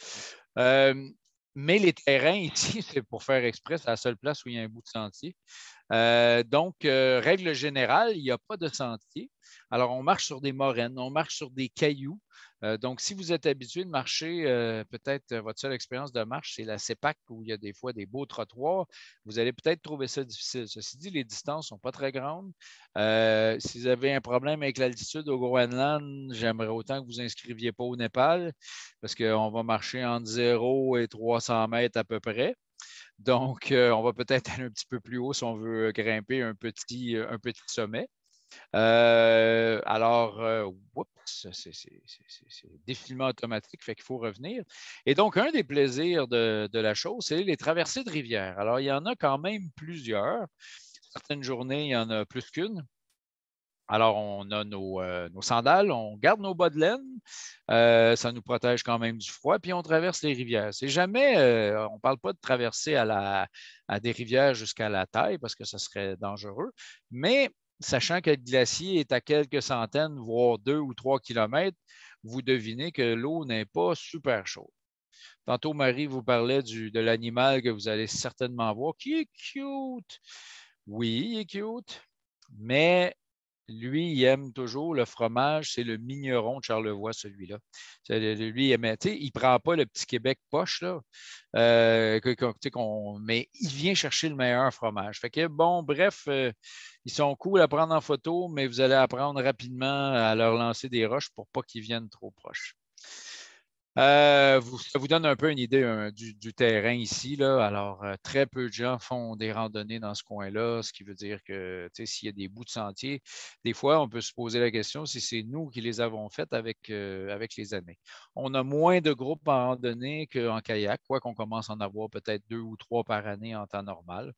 Mais les terrains ici, c'est pour faire exprès, c'est la seule place où il y a un bout de sentier. Euh, donc, euh, règle générale, il n'y a pas de sentier. Alors, on marche sur des moraines, on marche sur des cailloux, euh, donc, si vous êtes habitué de marcher, euh, peut-être euh, votre seule expérience de marche, c'est la CEPAC où il y a des fois des beaux trottoirs. Vous allez peut-être trouver ça difficile. Ceci dit, les distances ne sont pas très grandes. si vous avez un problème avec l'altitude au Groenland, j'aimerais autant que vous inscriviez pas au Népal parce qu'on va marcher entre 0 et 300 mètres à peu près. Donc, on va peut-être aller un petit peu plus haut si on veut grimper un petit, un petit sommet. alors, whoop, c'est défilement automatique, fait qu'il faut revenir. Et donc, un des plaisirs de, la chose, c'est les traversées de rivières. Alors, il y en a quand même plusieurs. Certaines journées, il y en a plus qu'une. Alors, on a nos, euh, sandales, on garde nos bas de laine, euh, ça nous protège quand même du froid, puis on traverse les rivières. C'est jamais, euh, on ne parle pas de traverser à, à des rivières jusqu'à la taille parce que ce serait dangereux, mais sachant que le glacier est à quelques centaines, voire deux ou trois kilomètres, vous devinez que l'eau n'est pas super chaude. Tantôt, Marie vous parlait de l'animal que vous allez certainement voir, qui est cute. Oui, il est cute, mais lui, il aime toujours le fromage, c'est le migneron de Charlevoix, celui-là. Lui, il il prend pas le petit Québec poche, euh, mais il vient chercher le meilleur fromage. Fait que, bon, bref, euh, ils sont cool à prendre en photo, mais vous allez apprendre rapidement à leur lancer des roches pour pas qu'ils viennent trop proches. Euh, ça vous donne un peu une idée euh, du, terrain ici. Là. Alors, euh, très peu de gens font des randonnées dans ce coin-là, ce qui veut dire que s'il y a des bouts de sentier, des fois, on peut se poser la question si c'est nous qui les avons faites avec, avec les années. On a moins de groupes en randonnée qu'en kayak, quoi qu'on commence à en avoir peut-être deux ou trois par année en temps normal.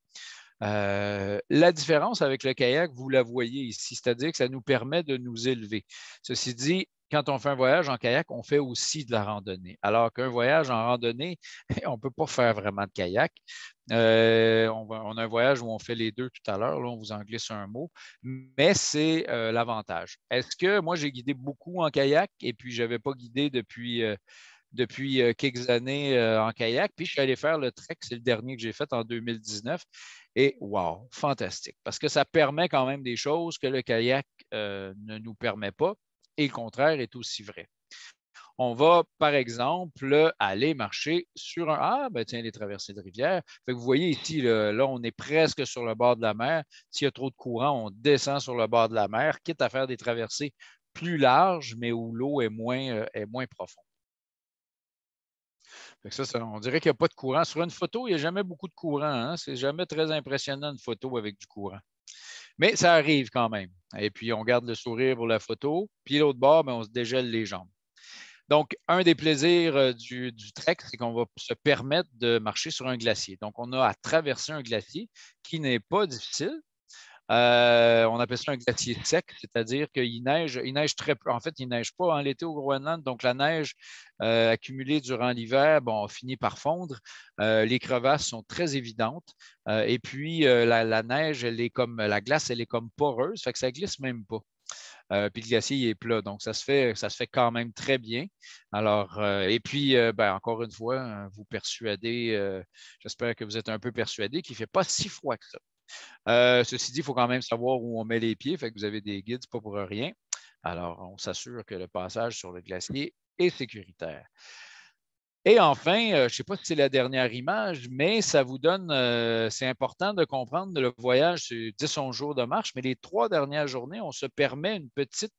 la différence avec le kayak, vous la voyez ici, c'est-à-dire que ça nous permet de nous élever. Ceci dit, quand on fait un voyage en kayak, on fait aussi de la randonnée. Alors qu'un voyage en randonnée, on ne peut pas faire vraiment de kayak. Euh, on, a un voyage où on fait les deux tout à l'heure, là, on vous en glisse un mot, mais c'est euh, l'avantage. Est-ce que moi, j'ai guidé beaucoup en kayak et puis je n'avais pas guidé depuis, euh, depuis quelques années en kayak, puis je suis allé faire le trek, c'est le dernier que j'ai fait en 2019, et wow, fantastique, parce que ça permet quand même des choses que le kayak ne nous permet pas et le contraire est aussi vrai. On va, par exemple, aller marcher sur un. Ah, ben tiens, les traversées de rivière. vous voyez ici, là, on est presque sur le bord de la mer. S'il y a trop de courant, on descend sur le bord de la mer, quitte à faire des traversées plus larges, mais où l'eau est moins, euh, est moins profonde. on dirait qu'il n'y a pas de courant. Sur une photo, il n'y a jamais beaucoup de courant. Hein. C'est jamais très impressionnant une photo avec du courant. Mais ça arrive quand même. Et puis, on garde le sourire pour la photo. Puis, l'autre bord, ben, on se dégèle les jambes. Donc, un des plaisirs euh, du, du trek, c'est qu'on va se permettre de marcher sur un glacier. Donc, on a à traverser un glacier qui n'est pas difficile, euh, on appelle ça un glacier sec, c'est-à-dire qu'il neige, il neige très peu. En fait, il neige pas en hein. l'été au Groenland, donc la neige euh, accumulée durant l'hiver, bon, finit par fondre. Euh, les crevasses sont très évidentes. et puis la, neige, elle est comme la glace, elle est comme poreuse, fait que ça glisse même pas. puis le glacier il est plat, donc ça se fait, ça se fait quand même très bien. Alors, et puis, ben, encore une fois, hein, vous persuadez, j'espère que vous êtes un peu persuadé qu'il ne fait pas si froid que ça. Euh, ceci dit, il faut quand même savoir où on met les pieds, fait que vous avez des guides, pas pour rien. Alors, on s'assure que le passage sur le glacier est sécuritaire. Et enfin, euh, je ne sais pas si c'est la dernière image, mais ça vous donne, euh, c'est important de comprendre le voyage, c'est 10-11 jours de marche, mais les trois dernières journées, on se permet une petite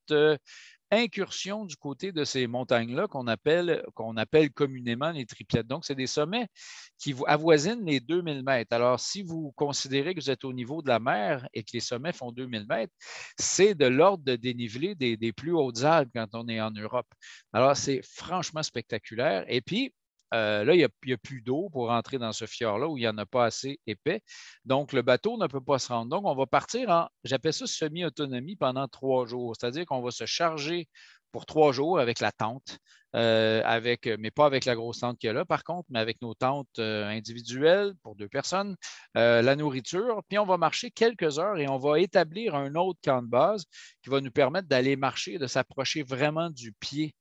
incursion du côté de ces montagnes-là qu'on appelle, appelle communément les triplettes. Donc, c'est des sommets qui avoisinent les 2000 mètres. Alors, si vous considérez que vous êtes au niveau de la mer et que les sommets font 2000 mètres, c'est de l'ordre de dénivelé des, des plus hautes Alpes quand on est en Europe. Alors, c'est franchement spectaculaire. Et puis, euh, là, il n'y a, plus d'eau pour entrer dans ce fjord-là où il n'y en a pas assez épais. Donc, le bateau ne peut pas se rendre. Donc, on va partir en, j'appelle ça semi-autonomie pendant trois jours. C'est-à-dire qu'on va se charger pour trois jours avec la tente, euh, avec, mais pas avec la grosse tente qu'il y a là, par contre, mais avec nos tentes euh, individuelles pour deux personnes, la nourriture. Puis on va marcher quelques heures et on va établir un autre camp de base qui va nous permettre d'aller marcher, de s'approcher vraiment du pied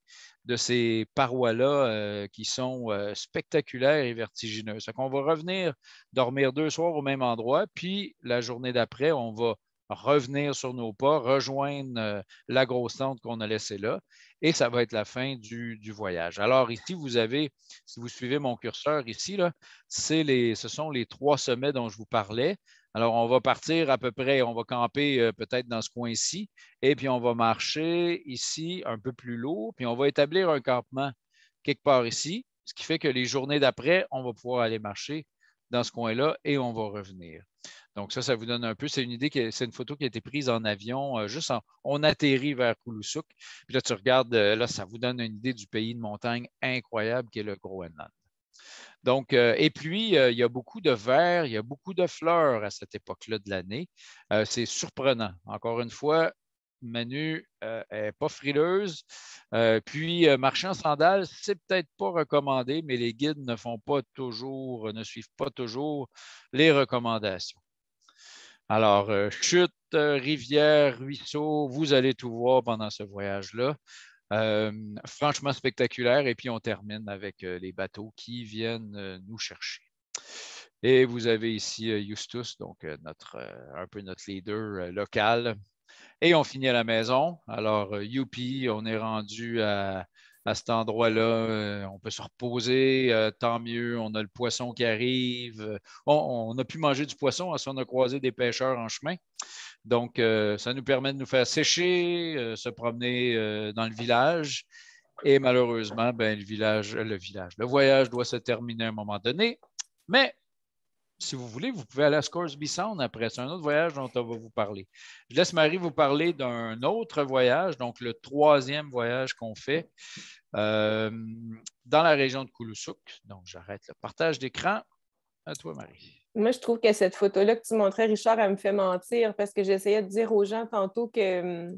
de ces parois-là euh, qui sont euh, spectaculaires et vertigineuses. Donc, on va revenir dormir deux soirs au même endroit, puis la journée d'après, on va revenir sur nos pas, rejoindre euh, la grosse tente qu'on a laissée là, et ça va être la fin du, du, voyage. Alors ici, vous avez, si vous suivez mon curseur ici, là, les, ce sont les trois sommets dont je vous parlais. Alors, on va partir à peu près, on va camper euh, peut-être dans ce coin-ci, et puis on va marcher ici un peu plus lourd, puis on va établir un campement quelque part ici, ce qui fait que les journées d'après, on va pouvoir aller marcher dans ce coin-là et on va revenir. Donc, ça, ça vous donne un peu. C'est une idée, c'est une photo qui a été prise en avion, euh, juste on atterrit vers Koulousouk. Puis là, tu regardes, euh, là, ça vous donne une idée du pays de montagne incroyable qui est le Groenland. Donc, euh, et puis, euh, il y a beaucoup de vers, il y a beaucoup de fleurs à cette époque-là de l'année. Euh, c'est surprenant. Encore une fois, Manu n'est pas frileuse. puis, marcher en sandales, c'est peut-être pas recommandé, mais les guides ne font pas toujours, ne suivent pas toujours les recommandations. Alors, chute, rivière, ruisseau, vous allez tout voir pendant ce voyage-là. Euh, franchement spectaculaire. Et puis on termine avec euh, les bateaux qui viennent euh, nous chercher. Et vous avez ici Justus, donc notre, un peu notre leader local. Et on finit à la maison. Alors, youpi, on est rendu à à cet endroit-là. Euh, on peut se reposer, euh, tant mieux. On a le poisson qui arrive. Euh, on, a pu manger du poisson, hein, on a croisé des pêcheurs en chemin. Donc, ça nous permet de nous faire sécher, se promener dans le village. Et malheureusement, ben, le village, le village, le voyage doit se terminer à un moment donné. Mais si vous voulez, vous pouvez aller à Scoresby Sound après. C'est un autre voyage dont on va vous parler. Je laisse Marie vous parler d'un autre voyage, donc le troisième voyage qu'on fait euh, dans la région de Koulousouk. Donc, j'arrête le partage d'écran. À toi, Marie. Moi, je trouve que cette photo-là que tu montrais, Richard, elle me fait mentir parce que j'essayais de dire aux gens tantôt que hum,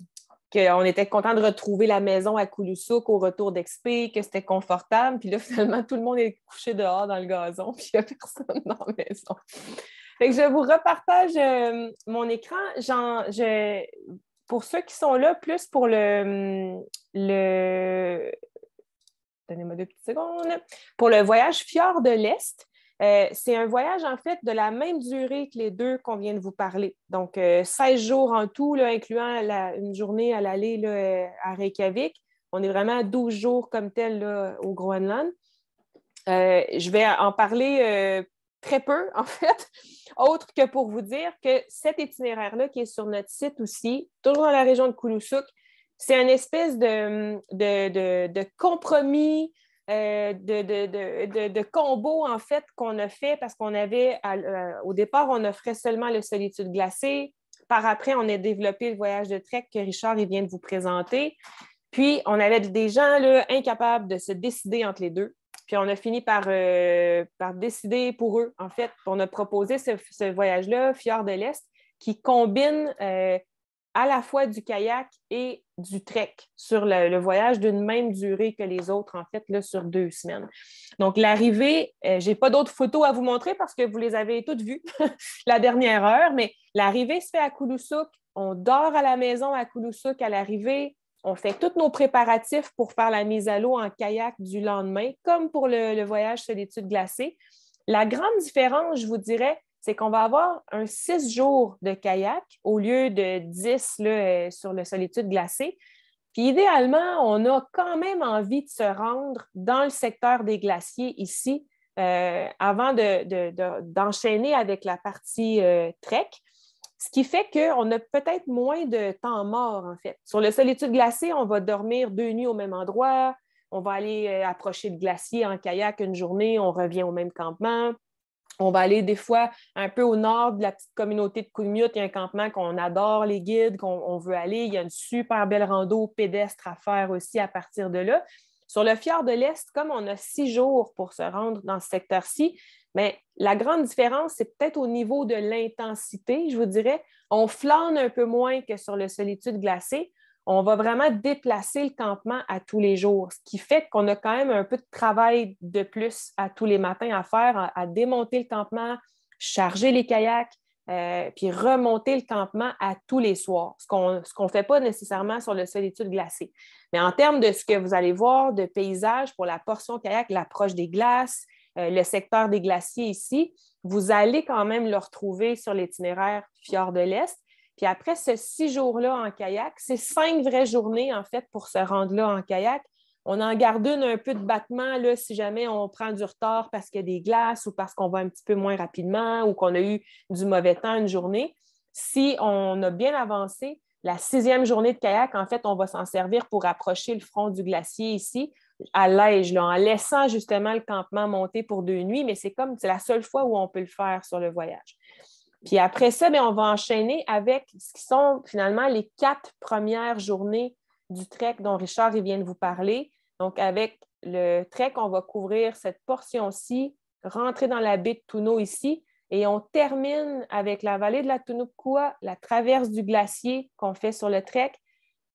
on était content de retrouver la maison à Kouloussouk au retour d'Expé, que c'était confortable. Puis là, finalement, tout le monde est couché dehors dans le gazon, puis il n'y a personne dans la maison. je vous repartage euh, mon écran. Je, pour ceux qui sont là, plus pour le. le deux secondes. Pour le voyage Fjord de l'Est, euh, c'est un voyage, en fait, de la même durée que les deux qu'on vient de vous parler. Donc, 16 euh, jours en tout, incluant une journée à l'aller euh, à Reykjavik. On est vraiment à 12 jours comme tel au Groenland. je vais en parler très peu, en fait, autre que pour vous dire que cet itinéraire-là, qui est sur notre site aussi, toujours dans la région de Kouloussouk, c'est un espèce de compromis euh, de, de, combos, en fait, qu'on a fait parce qu'on avait, euh, au départ, on offrait seulement le Solitude glacée. Par après, on a développé le voyage de trek que Richard vient de vous présenter. Puis, on avait des gens là, incapables de se décider entre les deux. Puis, on a fini par, euh, par décider pour eux, en fait. On a proposé ce, ce voyage-là, Fjord de l'Est, qui combine à la fois du kayak et du trek sur le, voyage d'une même durée que les autres, en fait, là, sur deux semaines. Donc, l'arrivée, euh, j'ai je n'ai pas d'autres photos à vous montrer parce que vous les avez toutes vues la dernière heure, mais l'arrivée se fait à Koulousouk, On dort à la maison à Koulousouk à l'arrivée. On fait tous nos préparatifs pour faire la mise à l'eau en kayak du lendemain, comme pour le, voyage sur l'étude glacée. La grande différence, je vous dirais, c'est qu'on va avoir un six jours de kayak au lieu de dix euh, sur le solitude glacée. Puis idéalement, on a quand même envie de se rendre dans le secteur des glaciers ici euh, avant d'enchaîner avec la partie euh, trek. Ce qui fait qu'on a peut-être moins de temps mort, en fait. Sur le solitude glacée, on va dormir deux nuits au même endroit, on va aller approcher le glacier en kayak une journée, on revient au même campement. On va aller des fois un peu au nord de la petite communauté de Koumiout. Il y a un campement qu'on adore, les guides, qu'on veut aller. Il y a une super belle rando pédestre à faire aussi à partir de là. Sur le fjord de l'Est, comme on a six jours pour se rendre dans ce secteur-ci, mais ben, la grande différence, c'est peut-être au niveau de l'intensité, je vous dirais. On flâne un peu moins que sur le solitude glacée, on va vraiment déplacer le campement à tous les jours, ce qui fait qu'on a quand même un peu de travail de plus à tous les matins à faire, à, démonter le campement, charger les kayaks, euh, puis remonter le campement à tous les soirs, ce qu'on ne fait pas nécessairement sur le solitude glacé, Mais en termes de ce que vous allez voir de paysage pour la portion kayak, l'approche des glaces, euh, le secteur des glaciers ici, vous allez quand même le retrouver sur l'itinéraire Fjord de l'Est, puis après ces six jours-là en kayak, c'est cinq vraies journées, en fait, pour se rendre là en kayak. On en garde une un peu de battement là, si jamais on prend du retard parce qu'il y a des glaces ou parce qu'on va un petit peu moins rapidement ou qu'on a eu du mauvais temps une journée. Si on a bien avancé, la sixième journée de kayak, en fait, on va s'en servir pour approcher le front du glacier ici à l'ège, là, en laissant justement le campement monter pour deux nuits, mais c'est comme c'est la seule fois où on peut le faire sur le voyage. Puis après ça, ben, on va enchaîner avec ce qui sont finalement les quatre premières journées du trek dont Richard vient de vous parler. Donc, avec le trek, on va couvrir cette portion-ci, rentrer dans la baie de Touno ici, et on termine avec la vallée de la Tounoukoua, la traverse du glacier qu'on fait sur le trek.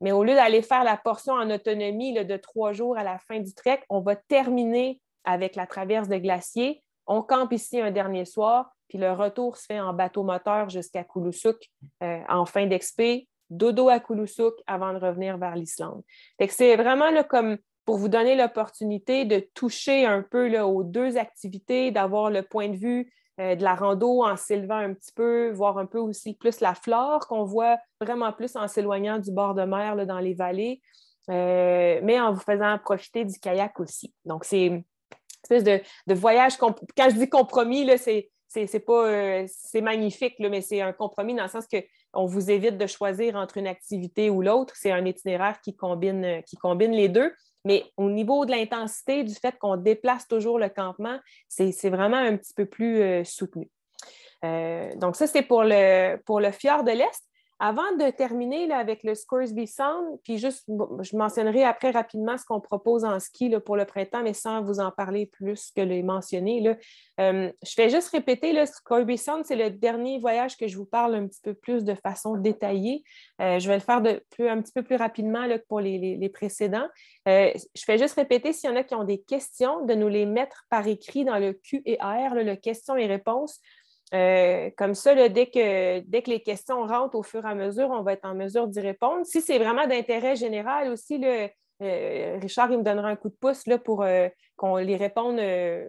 Mais au lieu d'aller faire la portion en autonomie de trois jours à la fin du trek, on va terminer avec la traverse de glacier. On campe ici un dernier soir puis le retour se fait en bateau moteur jusqu'à Koulousouk, euh, en fin d'expé, dodo à Koulousouk avant de revenir vers l'Islande. C'est vraiment là, comme pour vous donner l'opportunité de toucher un peu là, aux deux activités, d'avoir le point de vue euh, de la rando en s'élevant un petit peu, voir un peu aussi plus la flore qu'on voit vraiment plus en s'éloignant du bord de mer dans les vallées, euh, mais en vous faisant profiter du kayak aussi. Donc, c'est une espèce de, de voyage, quand je dis compromis, c'est c'est pas euh, c'est magnifique, mais c'est un compromis dans le sens qu'on vous évite de choisir entre une activité ou l'autre. C'est un itinéraire qui combine, euh, qui combine les deux. Mais au niveau de l'intensité, du fait qu'on déplace toujours le campement, c'est vraiment un petit peu plus euh, soutenu. donc, ça, c'est pour le, pour le fjord de l'Est. Avant de terminer avec le Scoresby Sound, puis juste, je mentionnerai après rapidement ce qu'on propose en ski pour le printemps, mais sans vous en parler plus que les mentionner. Euh, je vais juste répéter, le Scoresby Sound, c'est le dernier voyage que je vous parle un petit peu plus de façon détaillée. Euh, je vais le faire un petit peu plus rapidement que pour les, précédents. Euh, je fais juste répéter, s'il y en a qui ont des questions, de nous les mettre par écrit dans le QR, le question et réponse. Euh, comme ça, dès, que, les questions rentrent au fur et à mesure, on va être en mesure d'y répondre. Si c'est vraiment d'intérêt général aussi, euh, Richard, il me donnera un coup de pouce là, pour euh, qu'on les réponde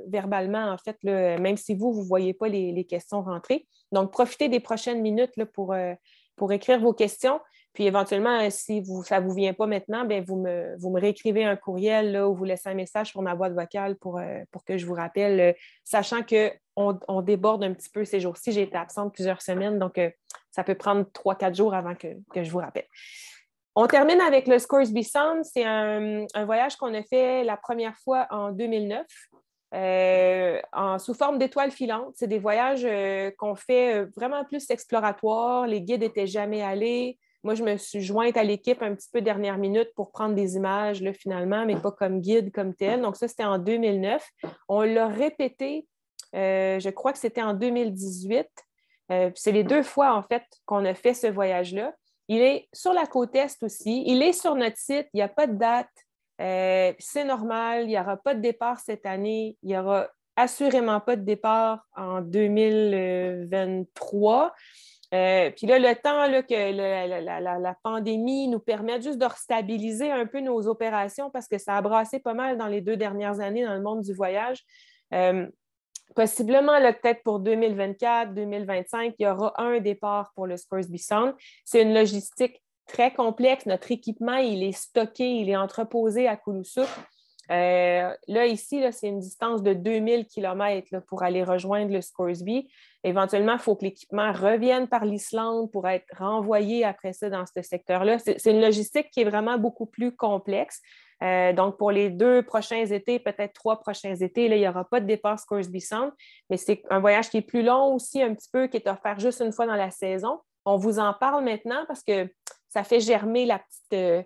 verbalement, en fait, même si vous, vous ne voyez pas les, questions rentrer. Donc, profitez des prochaines minutes pour écrire vos questions. Puis éventuellement, euh, si ça ne vous vient pas maintenant, ben, vous, me, réécrivez un courriel ou vous laissez un message pour ma boîte vocale euh, pour, que je vous rappelle, euh, sachant qu'on déborde un petit peu ces jours-ci. J'ai été absente plusieurs semaines, donc ça peut prendre trois, quatre jours avant que, je vous rappelle. On termine avec le Scoresby Sound. C'est un, voyage qu'on a fait la première fois en 2009. en, sous forme d'étoiles filantes. C'est des voyages qu'on fait vraiment plus exploratoires. Les guides n'étaient jamais allés. Moi, je me suis jointe à l'équipe un petit peu dernière minute pour prendre des images, finalement, mais pas comme guide, comme tel. Donc, ça, c'était en 2009. On l'a répété, euh, je crois que c'était en 2018. Euh, c'est les deux fois, en fait, qu'on a fait ce voyage-là. Il est sur la côte Est aussi. Il est sur notre site. Il n'y a pas de date. Euh, c'est normal. Il n'y aura pas de départ cette année. Il n'y aura assurément pas de départ en 2023. Euh, puis là, le temps que la, pandémie nous permet juste de restabiliser un peu nos opérations parce que ça a brassé pas mal dans les deux dernières années dans le monde du voyage. Euh, possiblement, peut-être pour 2024, 2025, il y aura un départ pour le Spursby Sound. C'est une logistique très complexe. Notre équipement, il est stocké, il est entreposé à Kouloussouk. Euh, là, ici, c'est une distance de 2000 km pour aller rejoindre le Scoresby. Éventuellement, il faut que l'équipement revienne par l'Islande pour être renvoyé après ça dans ce secteur-là. C'est une logistique qui est vraiment beaucoup plus complexe. Euh, donc, pour les deux prochains étés, peut-être trois prochains étés, il n'y aura pas de départ Scoresby Sound, mais c'est un voyage qui est plus long aussi, un petit peu, qui est offert juste une fois dans la saison. On vous en parle maintenant parce que ça fait germer la petite, euh,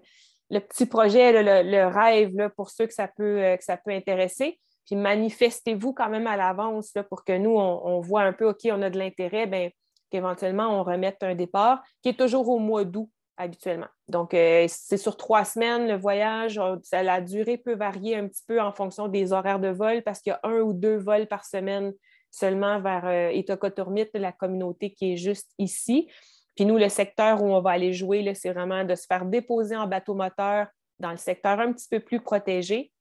le petit projet, le, rêve pour ceux que ça peut, euh, que ça peut intéresser. Puis manifestez-vous quand même à l'avance pour que nous, on, voit un peu, OK, on a de l'intérêt, ben, qu'éventuellement, on remette un départ qui est toujours au mois d'août habituellement. Donc, euh, c'est sur trois semaines le voyage. la durée peut varier un petit peu en fonction des horaires de vol parce qu'il y a un ou deux vols par semaine seulement vers euh, la communauté qui est juste ici. Puis nous, le secteur où on va aller jouer, c'est vraiment de se faire déposer en bateau moteur dans le secteur un petit peu plus protégé.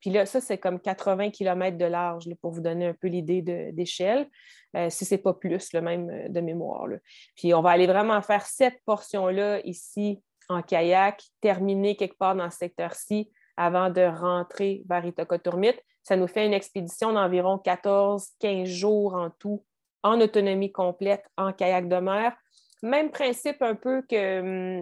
Puis là, ça, c'est comme 80 km de large pour vous donner un peu l'idée d'échelle, euh, si ce n'est pas plus le même euh, de mémoire. Puis on va aller vraiment faire cette portion-là ici en kayak, terminer quelque part dans ce secteur-ci avant de rentrer vers Itokotourmit. Ça nous fait une expédition d'environ 14-15 jours en tout, en autonomie complète, en kayak de mer, même principe un peu que,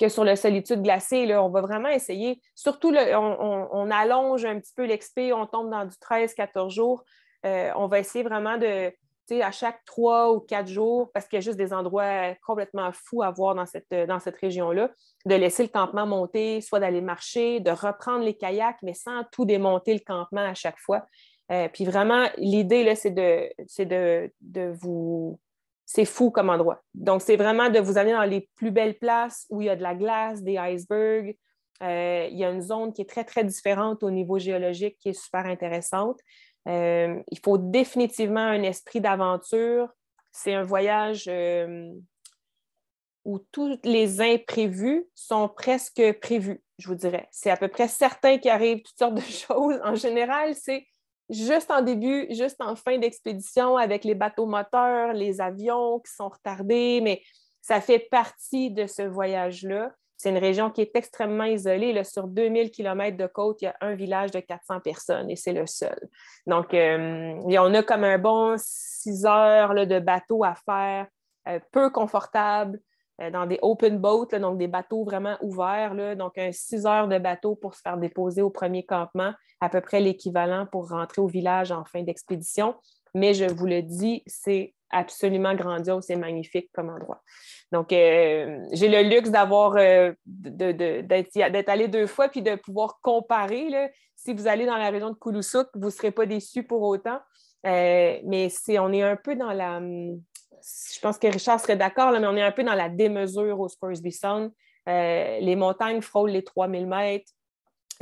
hum, sur la solitude glacée. Là, on va vraiment essayer, surtout on, allonge un petit peu l'expé, on tombe dans du 13-14 jours. Euh, on va essayer vraiment de, à chaque 3 ou 4 jours, parce qu'il y a juste des endroits complètement fous à voir dans cette, dans cette région-là, de laisser le campement monter, soit d'aller marcher, de reprendre les kayaks, mais sans tout démonter le campement à chaque fois. Euh, puis vraiment, l'idée, là, c'est de, de vous c'est fou comme endroit. Donc, c'est vraiment de vous amener dans les plus belles places où il y a de la glace, des icebergs. Euh, il y a une zone qui est très, très différente au niveau géologique qui est super intéressante. Euh, il faut définitivement un esprit d'aventure. C'est un voyage euh, où tous les imprévus sont presque prévus, je vous dirais. C'est à peu près certain qu'il arrive toutes sortes de choses. En général, c'est juste en début, juste en fin d'expédition avec les bateaux moteurs, les avions qui sont retardés, mais ça fait partie de ce voyage-là. C'est une région qui est extrêmement isolée. sur 2000 km de côte, il y a un village de 400 personnes et c'est le seul. Donc, euh, on a comme un bon six heures de bateau à faire, euh, peu confortable, euh, dans des open boats, donc des bateaux vraiment ouverts, donc un six heures de bateau pour se faire déposer au premier campement, à peu près l'équivalent pour rentrer au village en fin d'expédition. Mais je vous le dis, c'est absolument grandiose et magnifique comme endroit. Donc, euh, j'ai le luxe d'avoir, euh, d'être allé deux fois puis de pouvoir comparer. Si vous allez dans la région de Kouloussouk, vous ne serez pas déçu pour autant. mais si on est un peu dans la, hum, je pense que Richard serait d'accord, mais on est un peu dans la démesure au Scoresby Sound. Euh, les montagnes frôlent les 3000 mètres.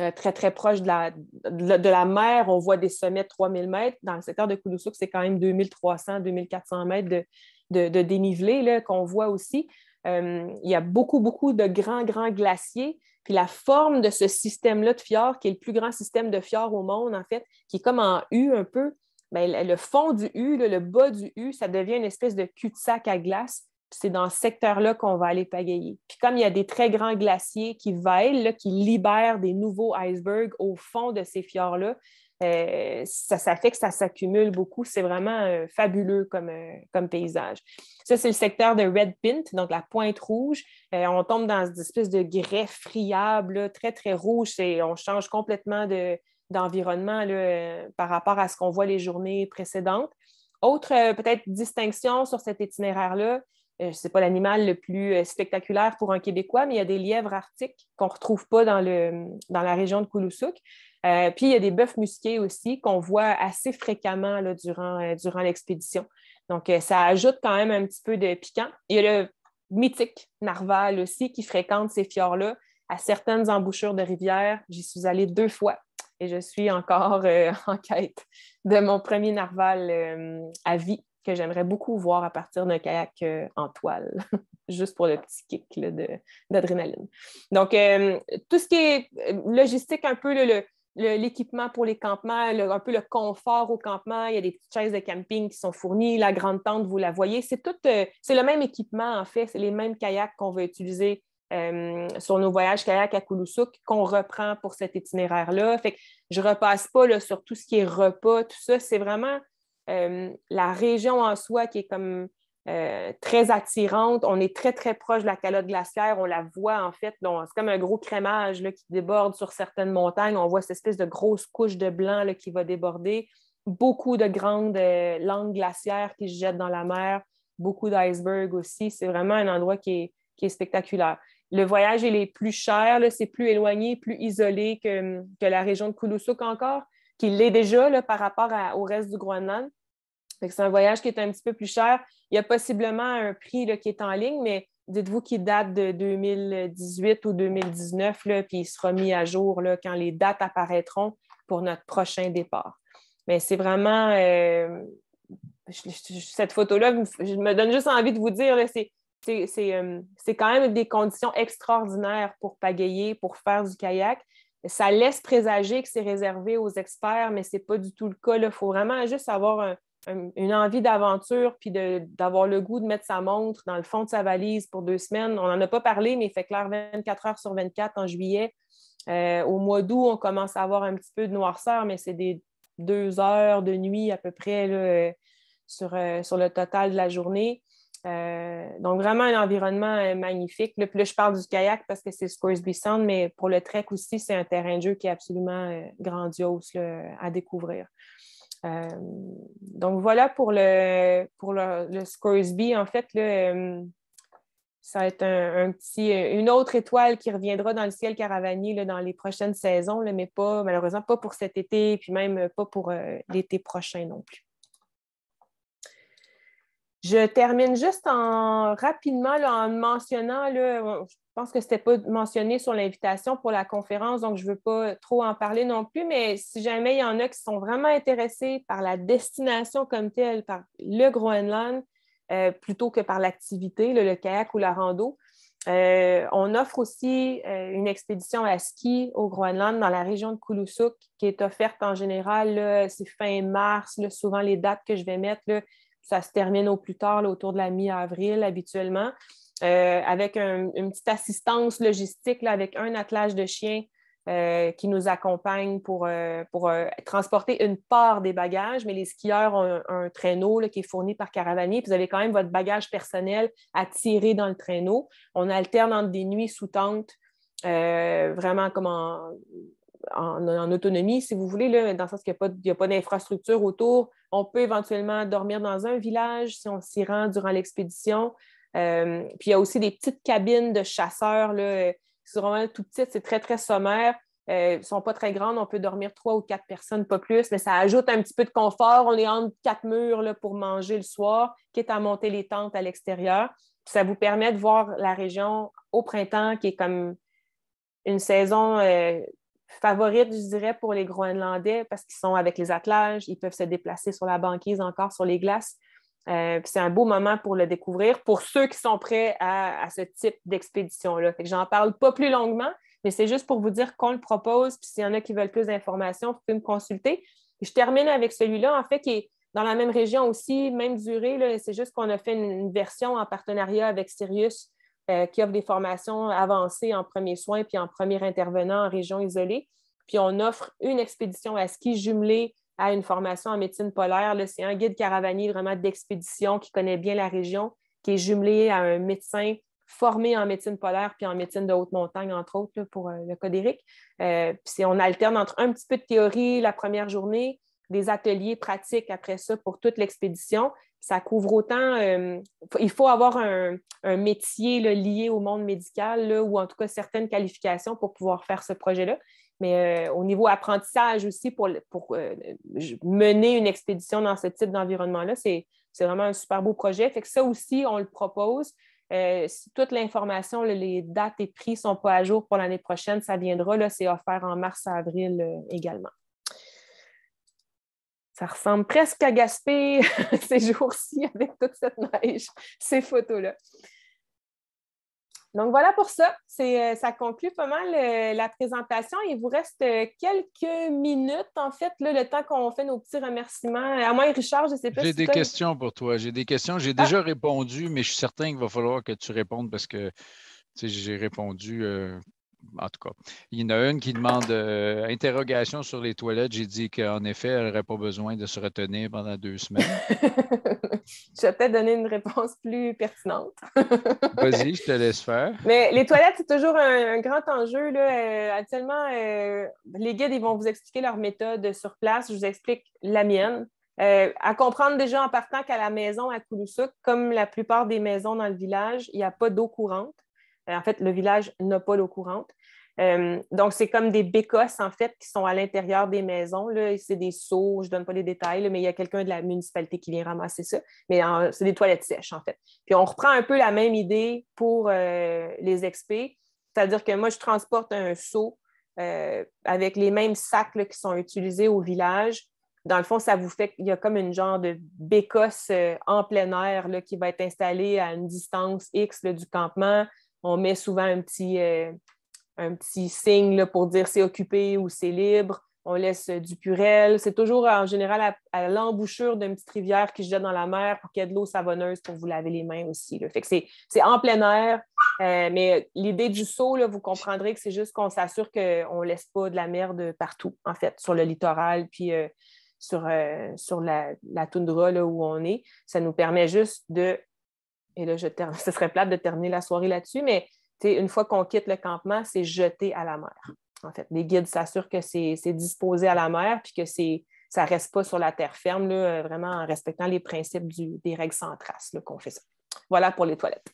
Euh, très, très proche de la, mer, on voit des sommets de 3000 mètres. Dans le secteur de Kouloussouk, c'est quand même 2300, 2400 mètres de, dénivelé qu'on voit aussi. Euh, il y a beaucoup, beaucoup de grands, grands glaciers. Puis la forme de ce système-là de fjord, qui est le plus grand système de fjord au monde, en fait, qui est comme en U un peu, ben, le fond du U, le bas du U, ça devient une espèce de cul-de-sac à glace. C'est dans ce secteur-là qu'on va aller pagayer. Puis comme il y a des très grands glaciers qui veillent, qui libèrent des nouveaux icebergs au fond de ces fjords-là, euh, ça, fait que ça s'accumule beaucoup. C'est vraiment euh, fabuleux euh, comme, paysage. Ça, c'est le secteur de Red Pint, donc la pointe rouge. on tombe dans une espèce de grès friable, très, très rouge. Et on change complètement de, d'environnement euh, par rapport à ce qu'on voit les journées précédentes. Autre euh, peut-être distinction sur cet itinéraire-là, euh, c'est pas l'animal le plus spectaculaire pour un Québécois, mais il y a des lièvres arctiques qu'on ne retrouve pas dans, le, dans la région de Koulousouk. puis il y a des bœufs musqués aussi qu'on voit assez fréquemment durant, durant l'expédition. Donc, ça ajoute quand même un petit peu de piquant. Il y a le mythique narval aussi qui fréquente ces fjords-là à certaines embouchures de rivières. J'y suis allée deux fois et je suis encore euh, en quête de mon premier narval euh, à vie que j'aimerais beaucoup voir à partir d'un kayak euh, en toile, juste pour le petit kick d'adrénaline. Donc, tout ce qui est logistique, un peu l'équipement pour les campements, un peu le confort au campement. Il y a des petites chaises de camping qui sont fournies. La grande tente, vous la voyez. C'est tout, c'est le même équipement, en fait. C'est les mêmes kayaks qu'on va utiliser euh, sur nos voyages kayak à Koulousouk qu'on reprend pour cet itinéraire-là. Fait que je repasse pas sur tout ce qui est repas, tout ça. C'est vraiment euh, la région en soi qui est comme euh, très attirante. On est très, très proche de la calotte glaciaire. On la voit, en fait. C'est comme un gros crémage qui déborde sur certaines montagnes. On voit cette espèce de grosse couche de blanc qui va déborder. Beaucoup de grandes langues glaciaires qui se jettent dans la mer. Beaucoup d'icebergs aussi. C'est vraiment un endroit qui est spectaculaire le voyage est est plus cher, c'est plus éloigné, plus isolé que, la région de Kouloussouk encore, qui l'est déjà par rapport au reste du Groenland. C'est un voyage qui est un petit peu plus cher. Il y a possiblement un prix qui est en ligne, mais dites-vous qu'il date de 2018 ou 2019, puis il sera mis à jour quand les dates apparaîtront pour notre prochain départ. Mais c'est vraiment. Euh, cette photo-là, je me donne juste envie de vous dire, c'est euh, c'est quand même des conditions extraordinaires pour pagayer, pour faire du kayak. Ça laisse présager que c'est réservé aux experts, mais ce n'est pas du tout le cas. Il faut vraiment juste avoir une envie d'aventure puis d'avoir le goût de mettre sa montre dans le fond de sa valise pour deux semaines. On n'en a pas parlé, mais il fait clair 24 heures sur 24 en juillet. Euh, au mois d'août, on commence à avoir un petit peu de noirceur, mais c'est des deux heures de nuit à peu près euh, sur le total de la journée. Euh, donc, vraiment un environnement euh, magnifique. Là, puis je parle du kayak parce que c'est Scoresby Sound, mais pour le trek aussi, c'est un terrain de jeu qui est absolument euh, grandiose à découvrir. donc, voilà pour le, pour le, Scoresby. En fait, là, ça va être un, petit, une autre étoile qui reviendra dans le ciel caravanier dans les prochaines saisons, mais pas, malheureusement, pas pour cet été, puis même pas pour l'été prochain non plus. Je termine juste en rapidement en mentionnant, je pense que ce n'était pas mentionné sur l'invitation pour la conférence, donc je ne veux pas trop en parler non plus, mais si jamais il y en a qui sont vraiment intéressés par la destination comme telle, par le Groenland, euh, plutôt que par l'activité, le, kayak ou la rando, euh, on offre aussi euh, une expédition à ski au Groenland dans la région de Koulousouk, qui est offerte en général, c'est fin mars, souvent les dates que je vais mettre, ça se termine au plus tard, autour de la mi-avril habituellement, euh, avec une petite assistance logistique, avec un attelage de chiens euh, qui nous accompagne pour, euh, transporter une part des bagages. Mais les skieurs ont un, traîneau qui est fourni par caravanier. vous avez quand même votre bagage personnel à tirer dans le traîneau. On alterne entre des nuits sous tente vraiment comme en, en, autonomie, si vous voulez, là, dans le sens qu'il n'y a pas, pas d'infrastructure autour. On peut éventuellement dormir dans un village si on s'y rend durant l'expédition. Euh, puis il y a aussi des petites cabines de chasseurs, là, euh, qui sont vraiment tout petites, c'est très, très sommaire. Euh, elles ne sont pas très grandes, on peut dormir trois ou quatre personnes, pas plus, mais ça ajoute un petit peu de confort. On est entre quatre murs pour manger le soir, quitte à monter les tentes à l'extérieur. Ça vous permet de voir la région au printemps, qui est comme une saison favorite, je dirais, pour les Groenlandais parce qu'ils sont avec les attelages, ils peuvent se déplacer sur la banquise, encore sur les glaces. Euh, c'est un beau moment pour le découvrir pour ceux qui sont prêts à, ce type d'expédition-là. J'en parle pas plus longuement, mais c'est juste pour vous dire qu'on le propose. Puis s'il y en a qui veulent plus d'informations, vous pouvez me consulter. je termine avec celui-là, en fait, qui est dans la même région aussi, même durée. C'est juste qu'on a fait une, version en partenariat avec Sirius euh, qui offre des formations avancées en premier soin puis en premier intervenant en région isolée. Puis on offre une expédition à ski jumelée à une formation en médecine polaire. C'est un guide caravanier vraiment d'expédition qui connaît bien la région, qui est jumelé à un médecin formé en médecine polaire puis en médecine de haute montagne, entre autres, pour euh, le Codéric. Euh, puis on alterne entre un petit peu de théorie la première journée, des ateliers pratiques après ça pour toute l'expédition, ça couvre autant, euh, il faut avoir un, métier lié au monde médical ou en tout cas certaines qualifications pour pouvoir faire ce projet-là. Mais euh, au niveau apprentissage aussi, pour, euh, mener une expédition dans ce type d'environnement-là, c'est vraiment un super beau projet. Fait que ça aussi, on le propose. si toute l'information, les dates et prix ne sont pas à jour pour l'année prochaine, ça viendra. C'est offert en mars à avril également ça ressemble presque à Gaspé ces jours-ci avec toute cette neige, ces photos-là. Donc voilà pour ça. Euh, ça conclut pas mal euh, la présentation. Il vous reste euh, quelques minutes, en fait, le temps qu'on fait nos petits remerciements. À moi, Richard, je ne sais pas. J'ai des questions pour toi. J'ai des questions. J'ai déjà ah! répondu, mais je suis certain qu'il va falloir que tu répondes parce que j'ai répondu en tout cas, il y en a une qui demande euh, interrogation sur les toilettes. J'ai dit qu'en effet, elle n'aurait pas besoin de se retenir pendant deux semaines. je vais peut-être donner une réponse plus pertinente. Vas-y, je te laisse faire. Mais les toilettes, c'est toujours un, grand enjeu. Là. Euh, actuellement, euh, les guides, vont vous expliquer leur méthode sur place. Je vous explique la mienne. à comprendre déjà en partant qu'à la maison à Kouloussouk, comme la plupart des maisons dans le village, il n'y a pas d'eau courante. Euh, en fait, le village n'a pas l'eau courante. Euh, donc, c'est comme des bécosses, en fait, qui sont à l'intérieur des maisons. C'est des seaux, je ne donne pas les détails, mais il y a quelqu'un de la municipalité qui vient ramasser ça. Mais c'est des toilettes sèches, en fait. Puis on reprend un peu la même idée pour euh, les XP. C'est-à-dire que moi, je transporte un seau avec les mêmes sacs qui sont utilisés au village. Dans le fond, ça vous fait qu'il y a comme une genre de bécosse en plein air qui va être installée à une distance X du campement on met souvent un petit, euh, un petit signe pour dire c'est occupé ou c'est libre. On laisse euh, du purel. C'est toujours en général à, l'embouchure d'une petite rivière qui se jette dans la mer pour qu'il y ait de l'eau savonneuse pour vous laver les mains aussi. le Fait c'est en plein air, euh, mais l'idée du saut, vous comprendrez que c'est juste qu'on s'assure qu'on ne laisse pas de la merde partout, en fait, sur le littoral, puis sur, sur la, toundra où on est. Ça nous permet juste de et là, je ce serait plate de terminer la soirée là-dessus, mais une fois qu'on quitte le campement, c'est jeté à la mer. En fait, les guides s'assurent que c'est disposé à la mer puis que ça ne reste pas sur la terre ferme, là, euh, vraiment en respectant les principes du, des règles sans trace qu'on fait ça. Voilà pour les toilettes.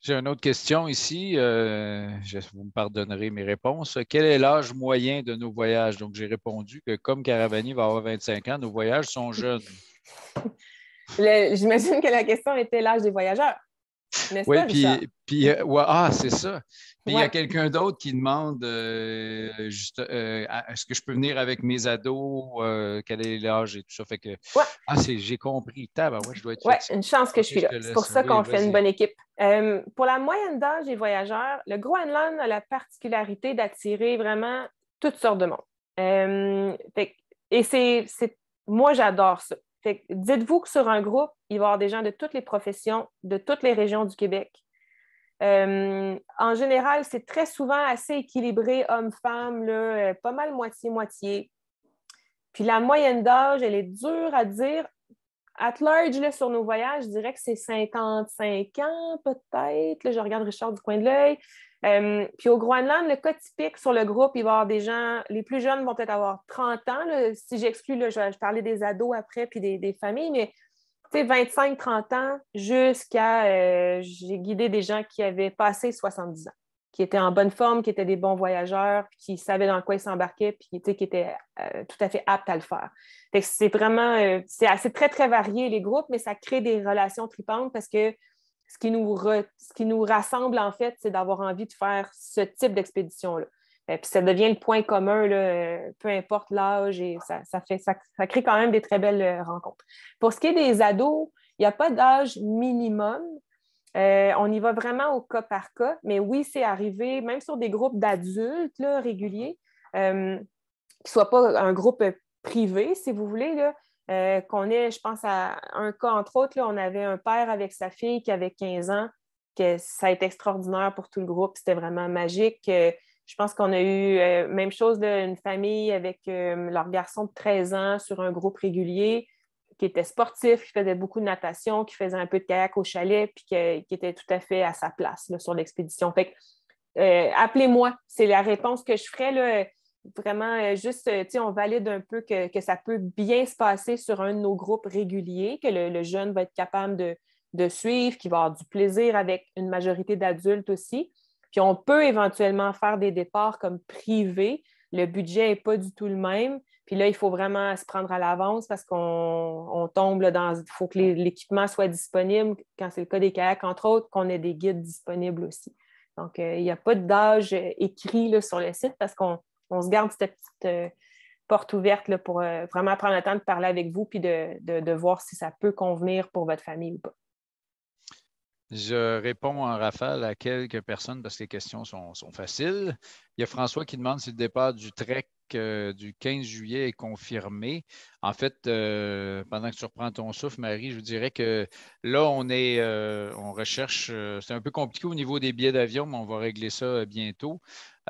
J'ai une autre question ici. Euh, vous me pardonnerez mes réponses. Quel est l'âge moyen de nos voyages? Donc, j'ai répondu que comme Caravani va avoir 25 ans, nos voyages sont jeunes. J'imagine que la question était l'âge des voyageurs. Oui, puis, euh, ah, c'est ça. Puis il y a quelqu'un d'autre qui demande euh, euh, est-ce que je peux venir avec mes ados, quel est l'âge et tout ça. Fait que, ah, j'ai compris. je Oui, une chance que je suis là. C'est pour ça qu'on fait une bonne équipe. pour la moyenne d'âge des voyageurs, le Groenland a la particularité d'attirer vraiment toutes sortes de monde. et c'est. Moi, j'adore ça dites-vous que sur un groupe, il va y avoir des gens de toutes les professions, de toutes les régions du Québec. Euh, en général, c'est très souvent assez équilibré homme-femme, euh, pas mal moitié-moitié. Puis la moyenne d'âge, elle est dure à dire. At large, là, sur nos voyages, je dirais que c'est 55 ans, peut-être. je regarde Richard du coin de l'œil. Euh, puis au Groenland, le cas typique sur le groupe, il va y avoir des gens, les plus jeunes vont peut-être avoir 30 ans. Si j'exclus, je, parlais des ados après, puis des, familles, mais 25-30 ans jusqu'à... Euh, j'ai guidé des gens qui avaient passé 70 ans, qui étaient en bonne forme, qui étaient des bons voyageurs, qui savaient dans quoi ils s'embarquaient, puis qui étaient euh, tout à fait aptes à le faire. C'est vraiment... c'est assez très, très varié, les groupes, mais ça crée des relations tripantes parce que ce qui nous, rassemble, en fait, c'est d'avoir envie de faire ce type d'expédition-là. Ben, puis ça devient le point commun, là, euh, peu importe l'âge, et ça, crée quand même des très belles euh, rencontres. Pour ce qui est des ados, il n'y a pas d'âge minimum. Euh, on y va vraiment au cas par cas, mais oui, c'est arrivé, même sur des groupes d'adultes réguliers, qui ne soient pas un groupe privé, si vous voulez, là, euh, qu'on ait, je pense à un cas entre autres, on avait un père avec sa fille qui avait 15 ans, que ça a été extraordinaire pour tout le groupe, c'était vraiment magique. Euh, je pense qu'on a eu, la euh, même chose, d'une famille avec leur garçon de 13 ans sur un groupe régulier qui était sportif, qui faisait beaucoup de natation, qui faisait un peu de kayak au chalet, puis qui était tout à fait à sa place sur l'expédition. Fait appelez-moi, c'est la réponse que je ferais vraiment euh, juste, euh, tu sais, on valide un peu que, ça peut bien se passer sur un de nos groupes réguliers, que le, jeune va être capable de, suivre, qu'il va avoir du plaisir avec une majorité d'adultes aussi. Puis on peut éventuellement faire des départs comme privés. Le budget n'est pas du tout le même. Puis là, il faut vraiment se prendre à l'avance parce qu'on tombe dans. Il faut que l'équipement soit disponible. Quand c'est le cas des kayaks, entre autres, qu'on ait des guides disponibles aussi. Donc, euh, il n'y a pas d'âge écrit là, sur le site parce qu'on on se garde cette petite euh, porte ouverte pour euh, vraiment prendre le temps de parler avec vous puis de, voir si ça peut convenir pour votre famille ou pas. Je réponds en rafale à quelques personnes parce que les questions sont, faciles. Il y a François qui demande si le départ du trek euh, du 15 juillet est confirmé. En fait, pendant que tu reprends ton souffle, Marie, je vous dirais que là, on est, on recherche, c'est un peu compliqué au niveau des billets d'avion, mais on va régler ça bientôt.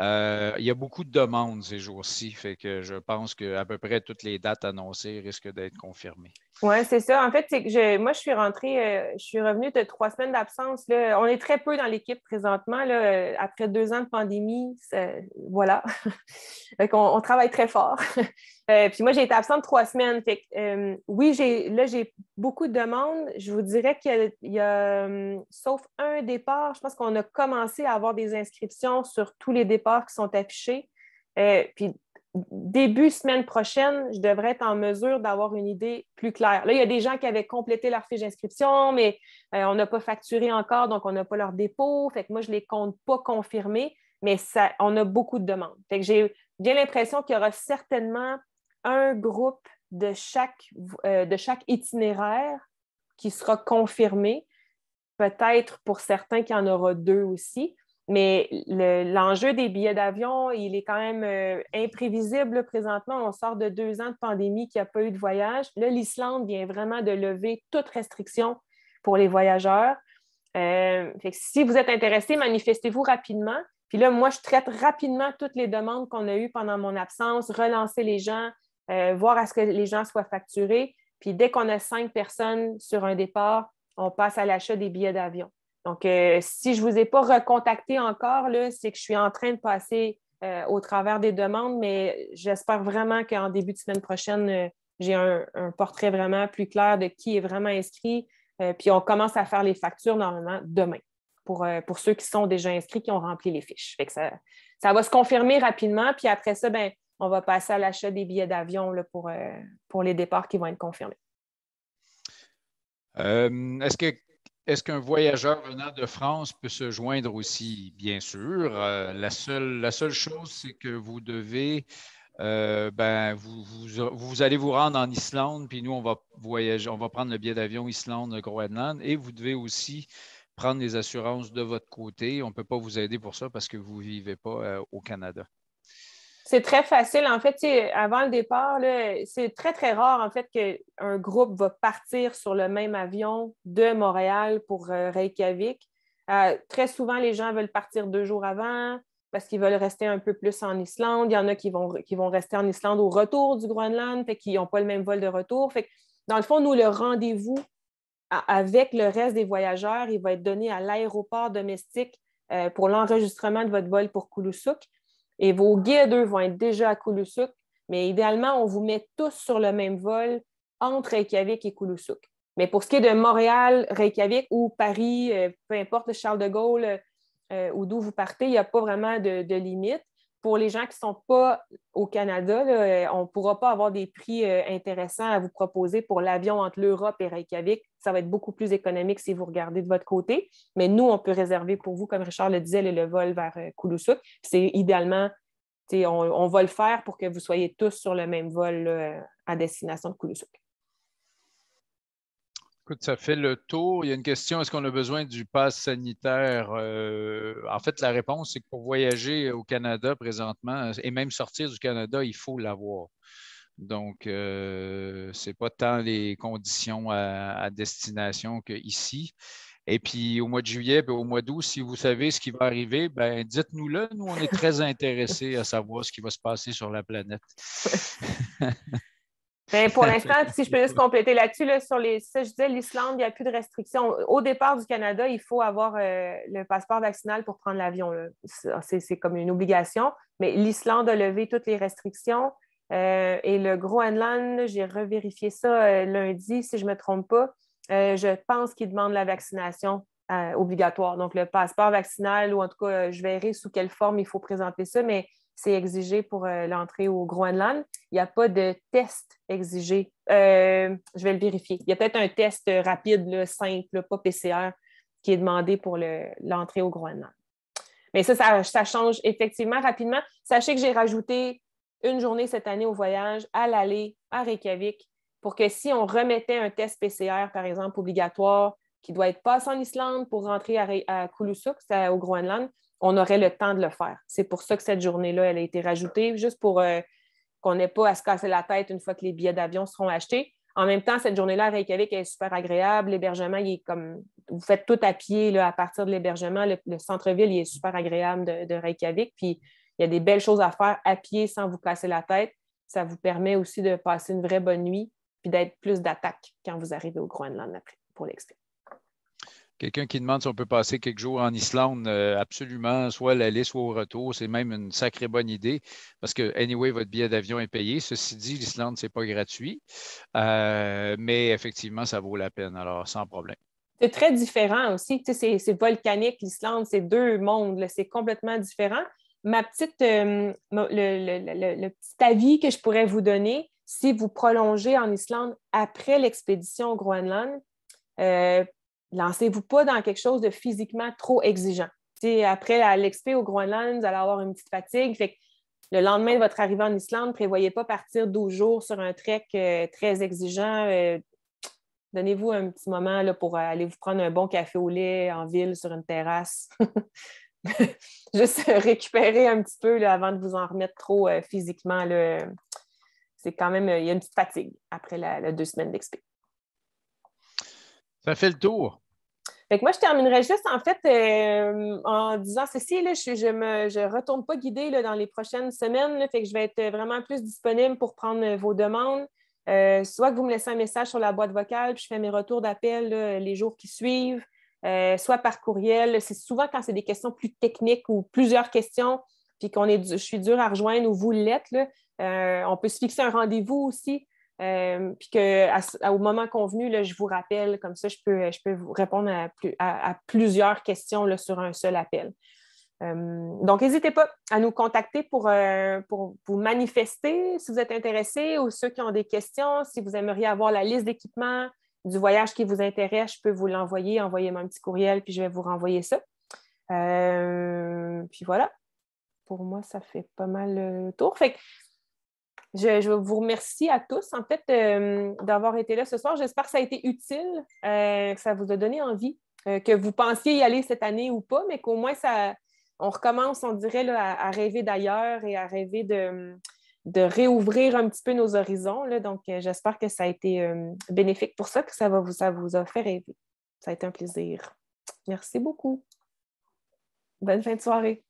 Euh, il y a beaucoup de demandes ces jours-ci, fait que je pense qu'à peu près toutes les dates annoncées risquent d'être confirmées. Oui, c'est ça. En fait, moi, je suis rentrée, euh, je suis revenue de trois semaines d'absence. On est très peu dans l'équipe présentement. Euh, après deux ans de pandémie, voilà. on travaille très fort. Euh, puis moi, j'ai été absente trois semaines. Euh, oui, là, j'ai beaucoup de demandes. Je vous dirais qu'il y a, euh, sauf un départ, je pense qu'on a commencé à avoir des inscriptions sur tous les départs qui sont affichés. puis début semaine prochaine, je devrais être en mesure d'avoir une idée plus claire. Là, il y a des gens qui avaient complété leur fiche d'inscription, mais on n'a pas facturé encore, donc on n'a pas leur dépôt. Fait que moi, je ne les compte pas confirmés, mais ça, on a beaucoup de demandes. Fait que j'ai bien l'impression qu'il y aura certainement un groupe euh, de chaque, itinéraire qui sera confirmé, peut-être pour certains qu'il y en aura deux aussi. Mais l'enjeu des billets d'avion, il est quand même euh, imprévisible présentement. On sort de deux ans de pandémie qui a pas eu de voyage. Là, l'Islande vient vraiment de lever toute restriction pour les voyageurs. Euh, si vous êtes intéressé, manifestez-vous rapidement. Puis là, moi, je traite rapidement toutes les demandes qu'on a eues pendant mon absence, relancer les gens, euh, voir à ce que les gens soient facturés. Puis dès qu'on a cinq personnes sur un départ, on passe à l'achat des billets d'avion. Donc, euh, si je ne vous ai pas recontacté encore, c'est que je suis en train de passer euh, au travers des demandes, mais j'espère vraiment qu'en début de semaine prochaine, j'ai un, portrait vraiment plus clair de qui est vraiment inscrit. puis on commence à faire les factures normalement demain pour, ceux qui sont déjà inscrits, qui ont rempli les fiches. ça, ça va se confirmer rapidement. Puis après ça, ben, on va passer à l'achat des billets d'avion euh, pour, les départs qui vont être confirmés. Euh, est-ce qu'un voyageur venant de France peut se joindre aussi? Bien sûr. Euh, la, seule, chose, c'est que vous devez, ben, vous, allez vous rendre en Islande, puis nous, on va prendre le billet d'avion Islande-Groenland, et vous devez aussi prendre les assurances de votre côté. On ne peut pas vous aider pour ça parce que vous ne vivez pas au Canada. C'est très facile. En fait, avant le départ, c'est très, très rare en fait qu'un groupe va partir sur le même avion de Montréal pour euh, Reykjavik. Euh, très souvent, les gens veulent partir deux jours avant parce qu'ils veulent rester un peu plus en Islande. Il y en a qui vont, rester en Islande au retour du Groenland, fait qu'ils n'ont pas le même vol de retour. dans le fond, nous, le rendez-vous avec le reste des voyageurs, il va être donné à l'aéroport domestique euh, pour l'enregistrement de votre vol pour Kulusuk. Et vos guides, vont être déjà à Kouloussouk, mais idéalement, on vous met tous sur le même vol entre Reykjavik et Kouloussouk. Mais pour ce qui est de Montréal, Reykjavik ou Paris, euh, peu importe Charles de Gaulle euh, euh, ou d'où vous partez, il n'y a pas vraiment de, de limite pour les gens qui ne sont pas au Canada, euh, on ne pourra pas avoir des prix euh, intéressants à vous proposer pour l'avion entre l'Europe et Reykjavik. Ça va être beaucoup plus économique si vous regardez de votre côté. Mais nous, on peut réserver pour vous, comme Richard le disait, le, vol vers euh, C'est idéalement, on, va le faire pour que vous soyez tous sur le même vol à destination de Koulousouk. Écoute, ça fait le tour. Il y a une question, est-ce qu'on a besoin du pass sanitaire? Euh, en fait, la réponse, c'est que pour voyager au Canada présentement, euh, et même sortir du Canada, il faut l'avoir. Donc, euh, ce n'est pas tant les conditions à, destination qu'ici. Et puis, au mois de juillet, ben, au mois d'août, si vous savez ce qui va arriver, ben dites-nous-le. Nous, on est très intéressés à savoir ce qui va se passer sur la planète. Ben, pour l'instant, si je peux juste compléter là-dessus, sur les, ça, je disais, l'Islande, il n'y a plus de restrictions. Au départ du Canada, il faut avoir euh, le passeport vaccinal pour prendre l'avion. C'est comme une obligation. Mais l'Islande a levé toutes les restrictions. Euh, et le Groenland, j'ai revérifié ça euh, lundi, si je ne me trompe pas. je pense qu'il demandent la vaccination obligatoire. Donc, le passeport vaccinal, ou en tout cas, je verrai sous quelle forme il faut présenter ça, mais c'est exigé pour euh, l'entrée au Groenland. Il n'y a pas de test exigé. Euh, je vais le vérifier. Il y a peut-être un test euh, rapide, le simple, pas PCR, qui est demandé pour l'entrée au Groenland. Mais ça, ça, change effectivement rapidement. Sachez que j'ai rajouté une journée cette année au voyage à l'aller à Reykjavik pour que si on remettait un test PCR, par exemple, obligatoire, qui doit être passé en Islande pour rentrer à, à Kulusuk, au Groenland, on aurait le temps de le faire. C'est pour ça que cette journée-là, elle a été rajoutée, juste pour euh, qu'on n'ait pas à se casser la tête une fois que les billets d'avion seront achetés. En même temps, cette journée-là à Reykjavik, est super agréable. L'hébergement, il est comme. Vous faites tout à pied à partir de l'hébergement. Le, centre-ville, il est super agréable de, Reykjavik. Puis, il y a des belles choses à faire à pied sans vous casser la tête. Ça vous permet aussi de passer une vraie bonne nuit puis d'être plus d'attaque quand vous arrivez au Groenland pour l'expérience. Quelqu'un qui demande si on peut passer quelques jours en Islande, euh, absolument, soit à l'aller, soit au retour. C'est même une sacrée bonne idée parce que, anyway, votre billet d'avion est payé. Ceci dit, l'Islande, ce n'est pas gratuit, euh, mais effectivement, ça vaut la peine. Alors, sans problème. C'est très différent aussi. c'est volcanique, l'Islande, c'est deux mondes. C'est complètement différent. Ma petite, euh, le, petit avis que je pourrais vous donner, si vous prolongez en Islande après l'expédition au Groenland, lancez-vous pas dans quelque chose de physiquement trop exigeant. après l'expé au Groenland, vous allez avoir une petite fatigue. Fait que le lendemain de votre arrivée en Islande, ne prévoyez pas partir 12 jours sur un trek euh, très exigeant. Euh, donnez-vous un petit moment là, pour euh, aller vous prendre un bon café au lait en ville sur une terrasse. Juste récupérer un petit peu avant de vous en remettre trop physiquement. C'est quand même, il y a une petite fatigue après la deux semaines d'expé. Ça fait le tour. moi, je terminerais juste en fait euh, en disant ceci, là, je ne je retourne pas guider là, dans les prochaines semaines, fait que je vais être vraiment plus disponible pour prendre vos demandes. Euh, soit que vous me laissez un message sur la boîte vocale, puis je fais mes retours d'appel les jours qui suivent, euh, soit par courriel. C'est souvent quand c'est des questions plus techniques ou plusieurs questions, puis qu'on est, je suis dur à rejoindre ou vous l'êtes. on peut se fixer un rendez-vous aussi euh, puis qu'au moment convenu, je vous rappelle, comme ça, je peux, je peux vous répondre à, plusieurs questions sur un seul appel. Euh, donc, n'hésitez pas à nous contacter euh, pour, vous manifester si vous êtes intéressé ou ceux qui ont des questions, si vous aimeriez avoir la liste d'équipements du voyage qui vous intéresse, je peux vous l'envoyer, envoyer moi un petit courriel, puis je vais vous renvoyer ça. puis voilà, pour moi, ça fait pas mal le tour. Fait je, vous remercie à tous, en fait, euh, d'avoir été là ce soir. J'espère que ça a été utile, euh, que ça vous a donné envie, euh, que vous pensiez y aller cette année ou pas, mais qu'au moins, ça, on recommence, on dirait, là, à, rêver d'ailleurs et à rêver de, réouvrir un petit peu nos horizons. Donc, j'espère que ça a été bénéfique pour ça, que ça, va ça vous a fait rêver. Ça a été un plaisir. Merci beaucoup. Bonne fin de soirée.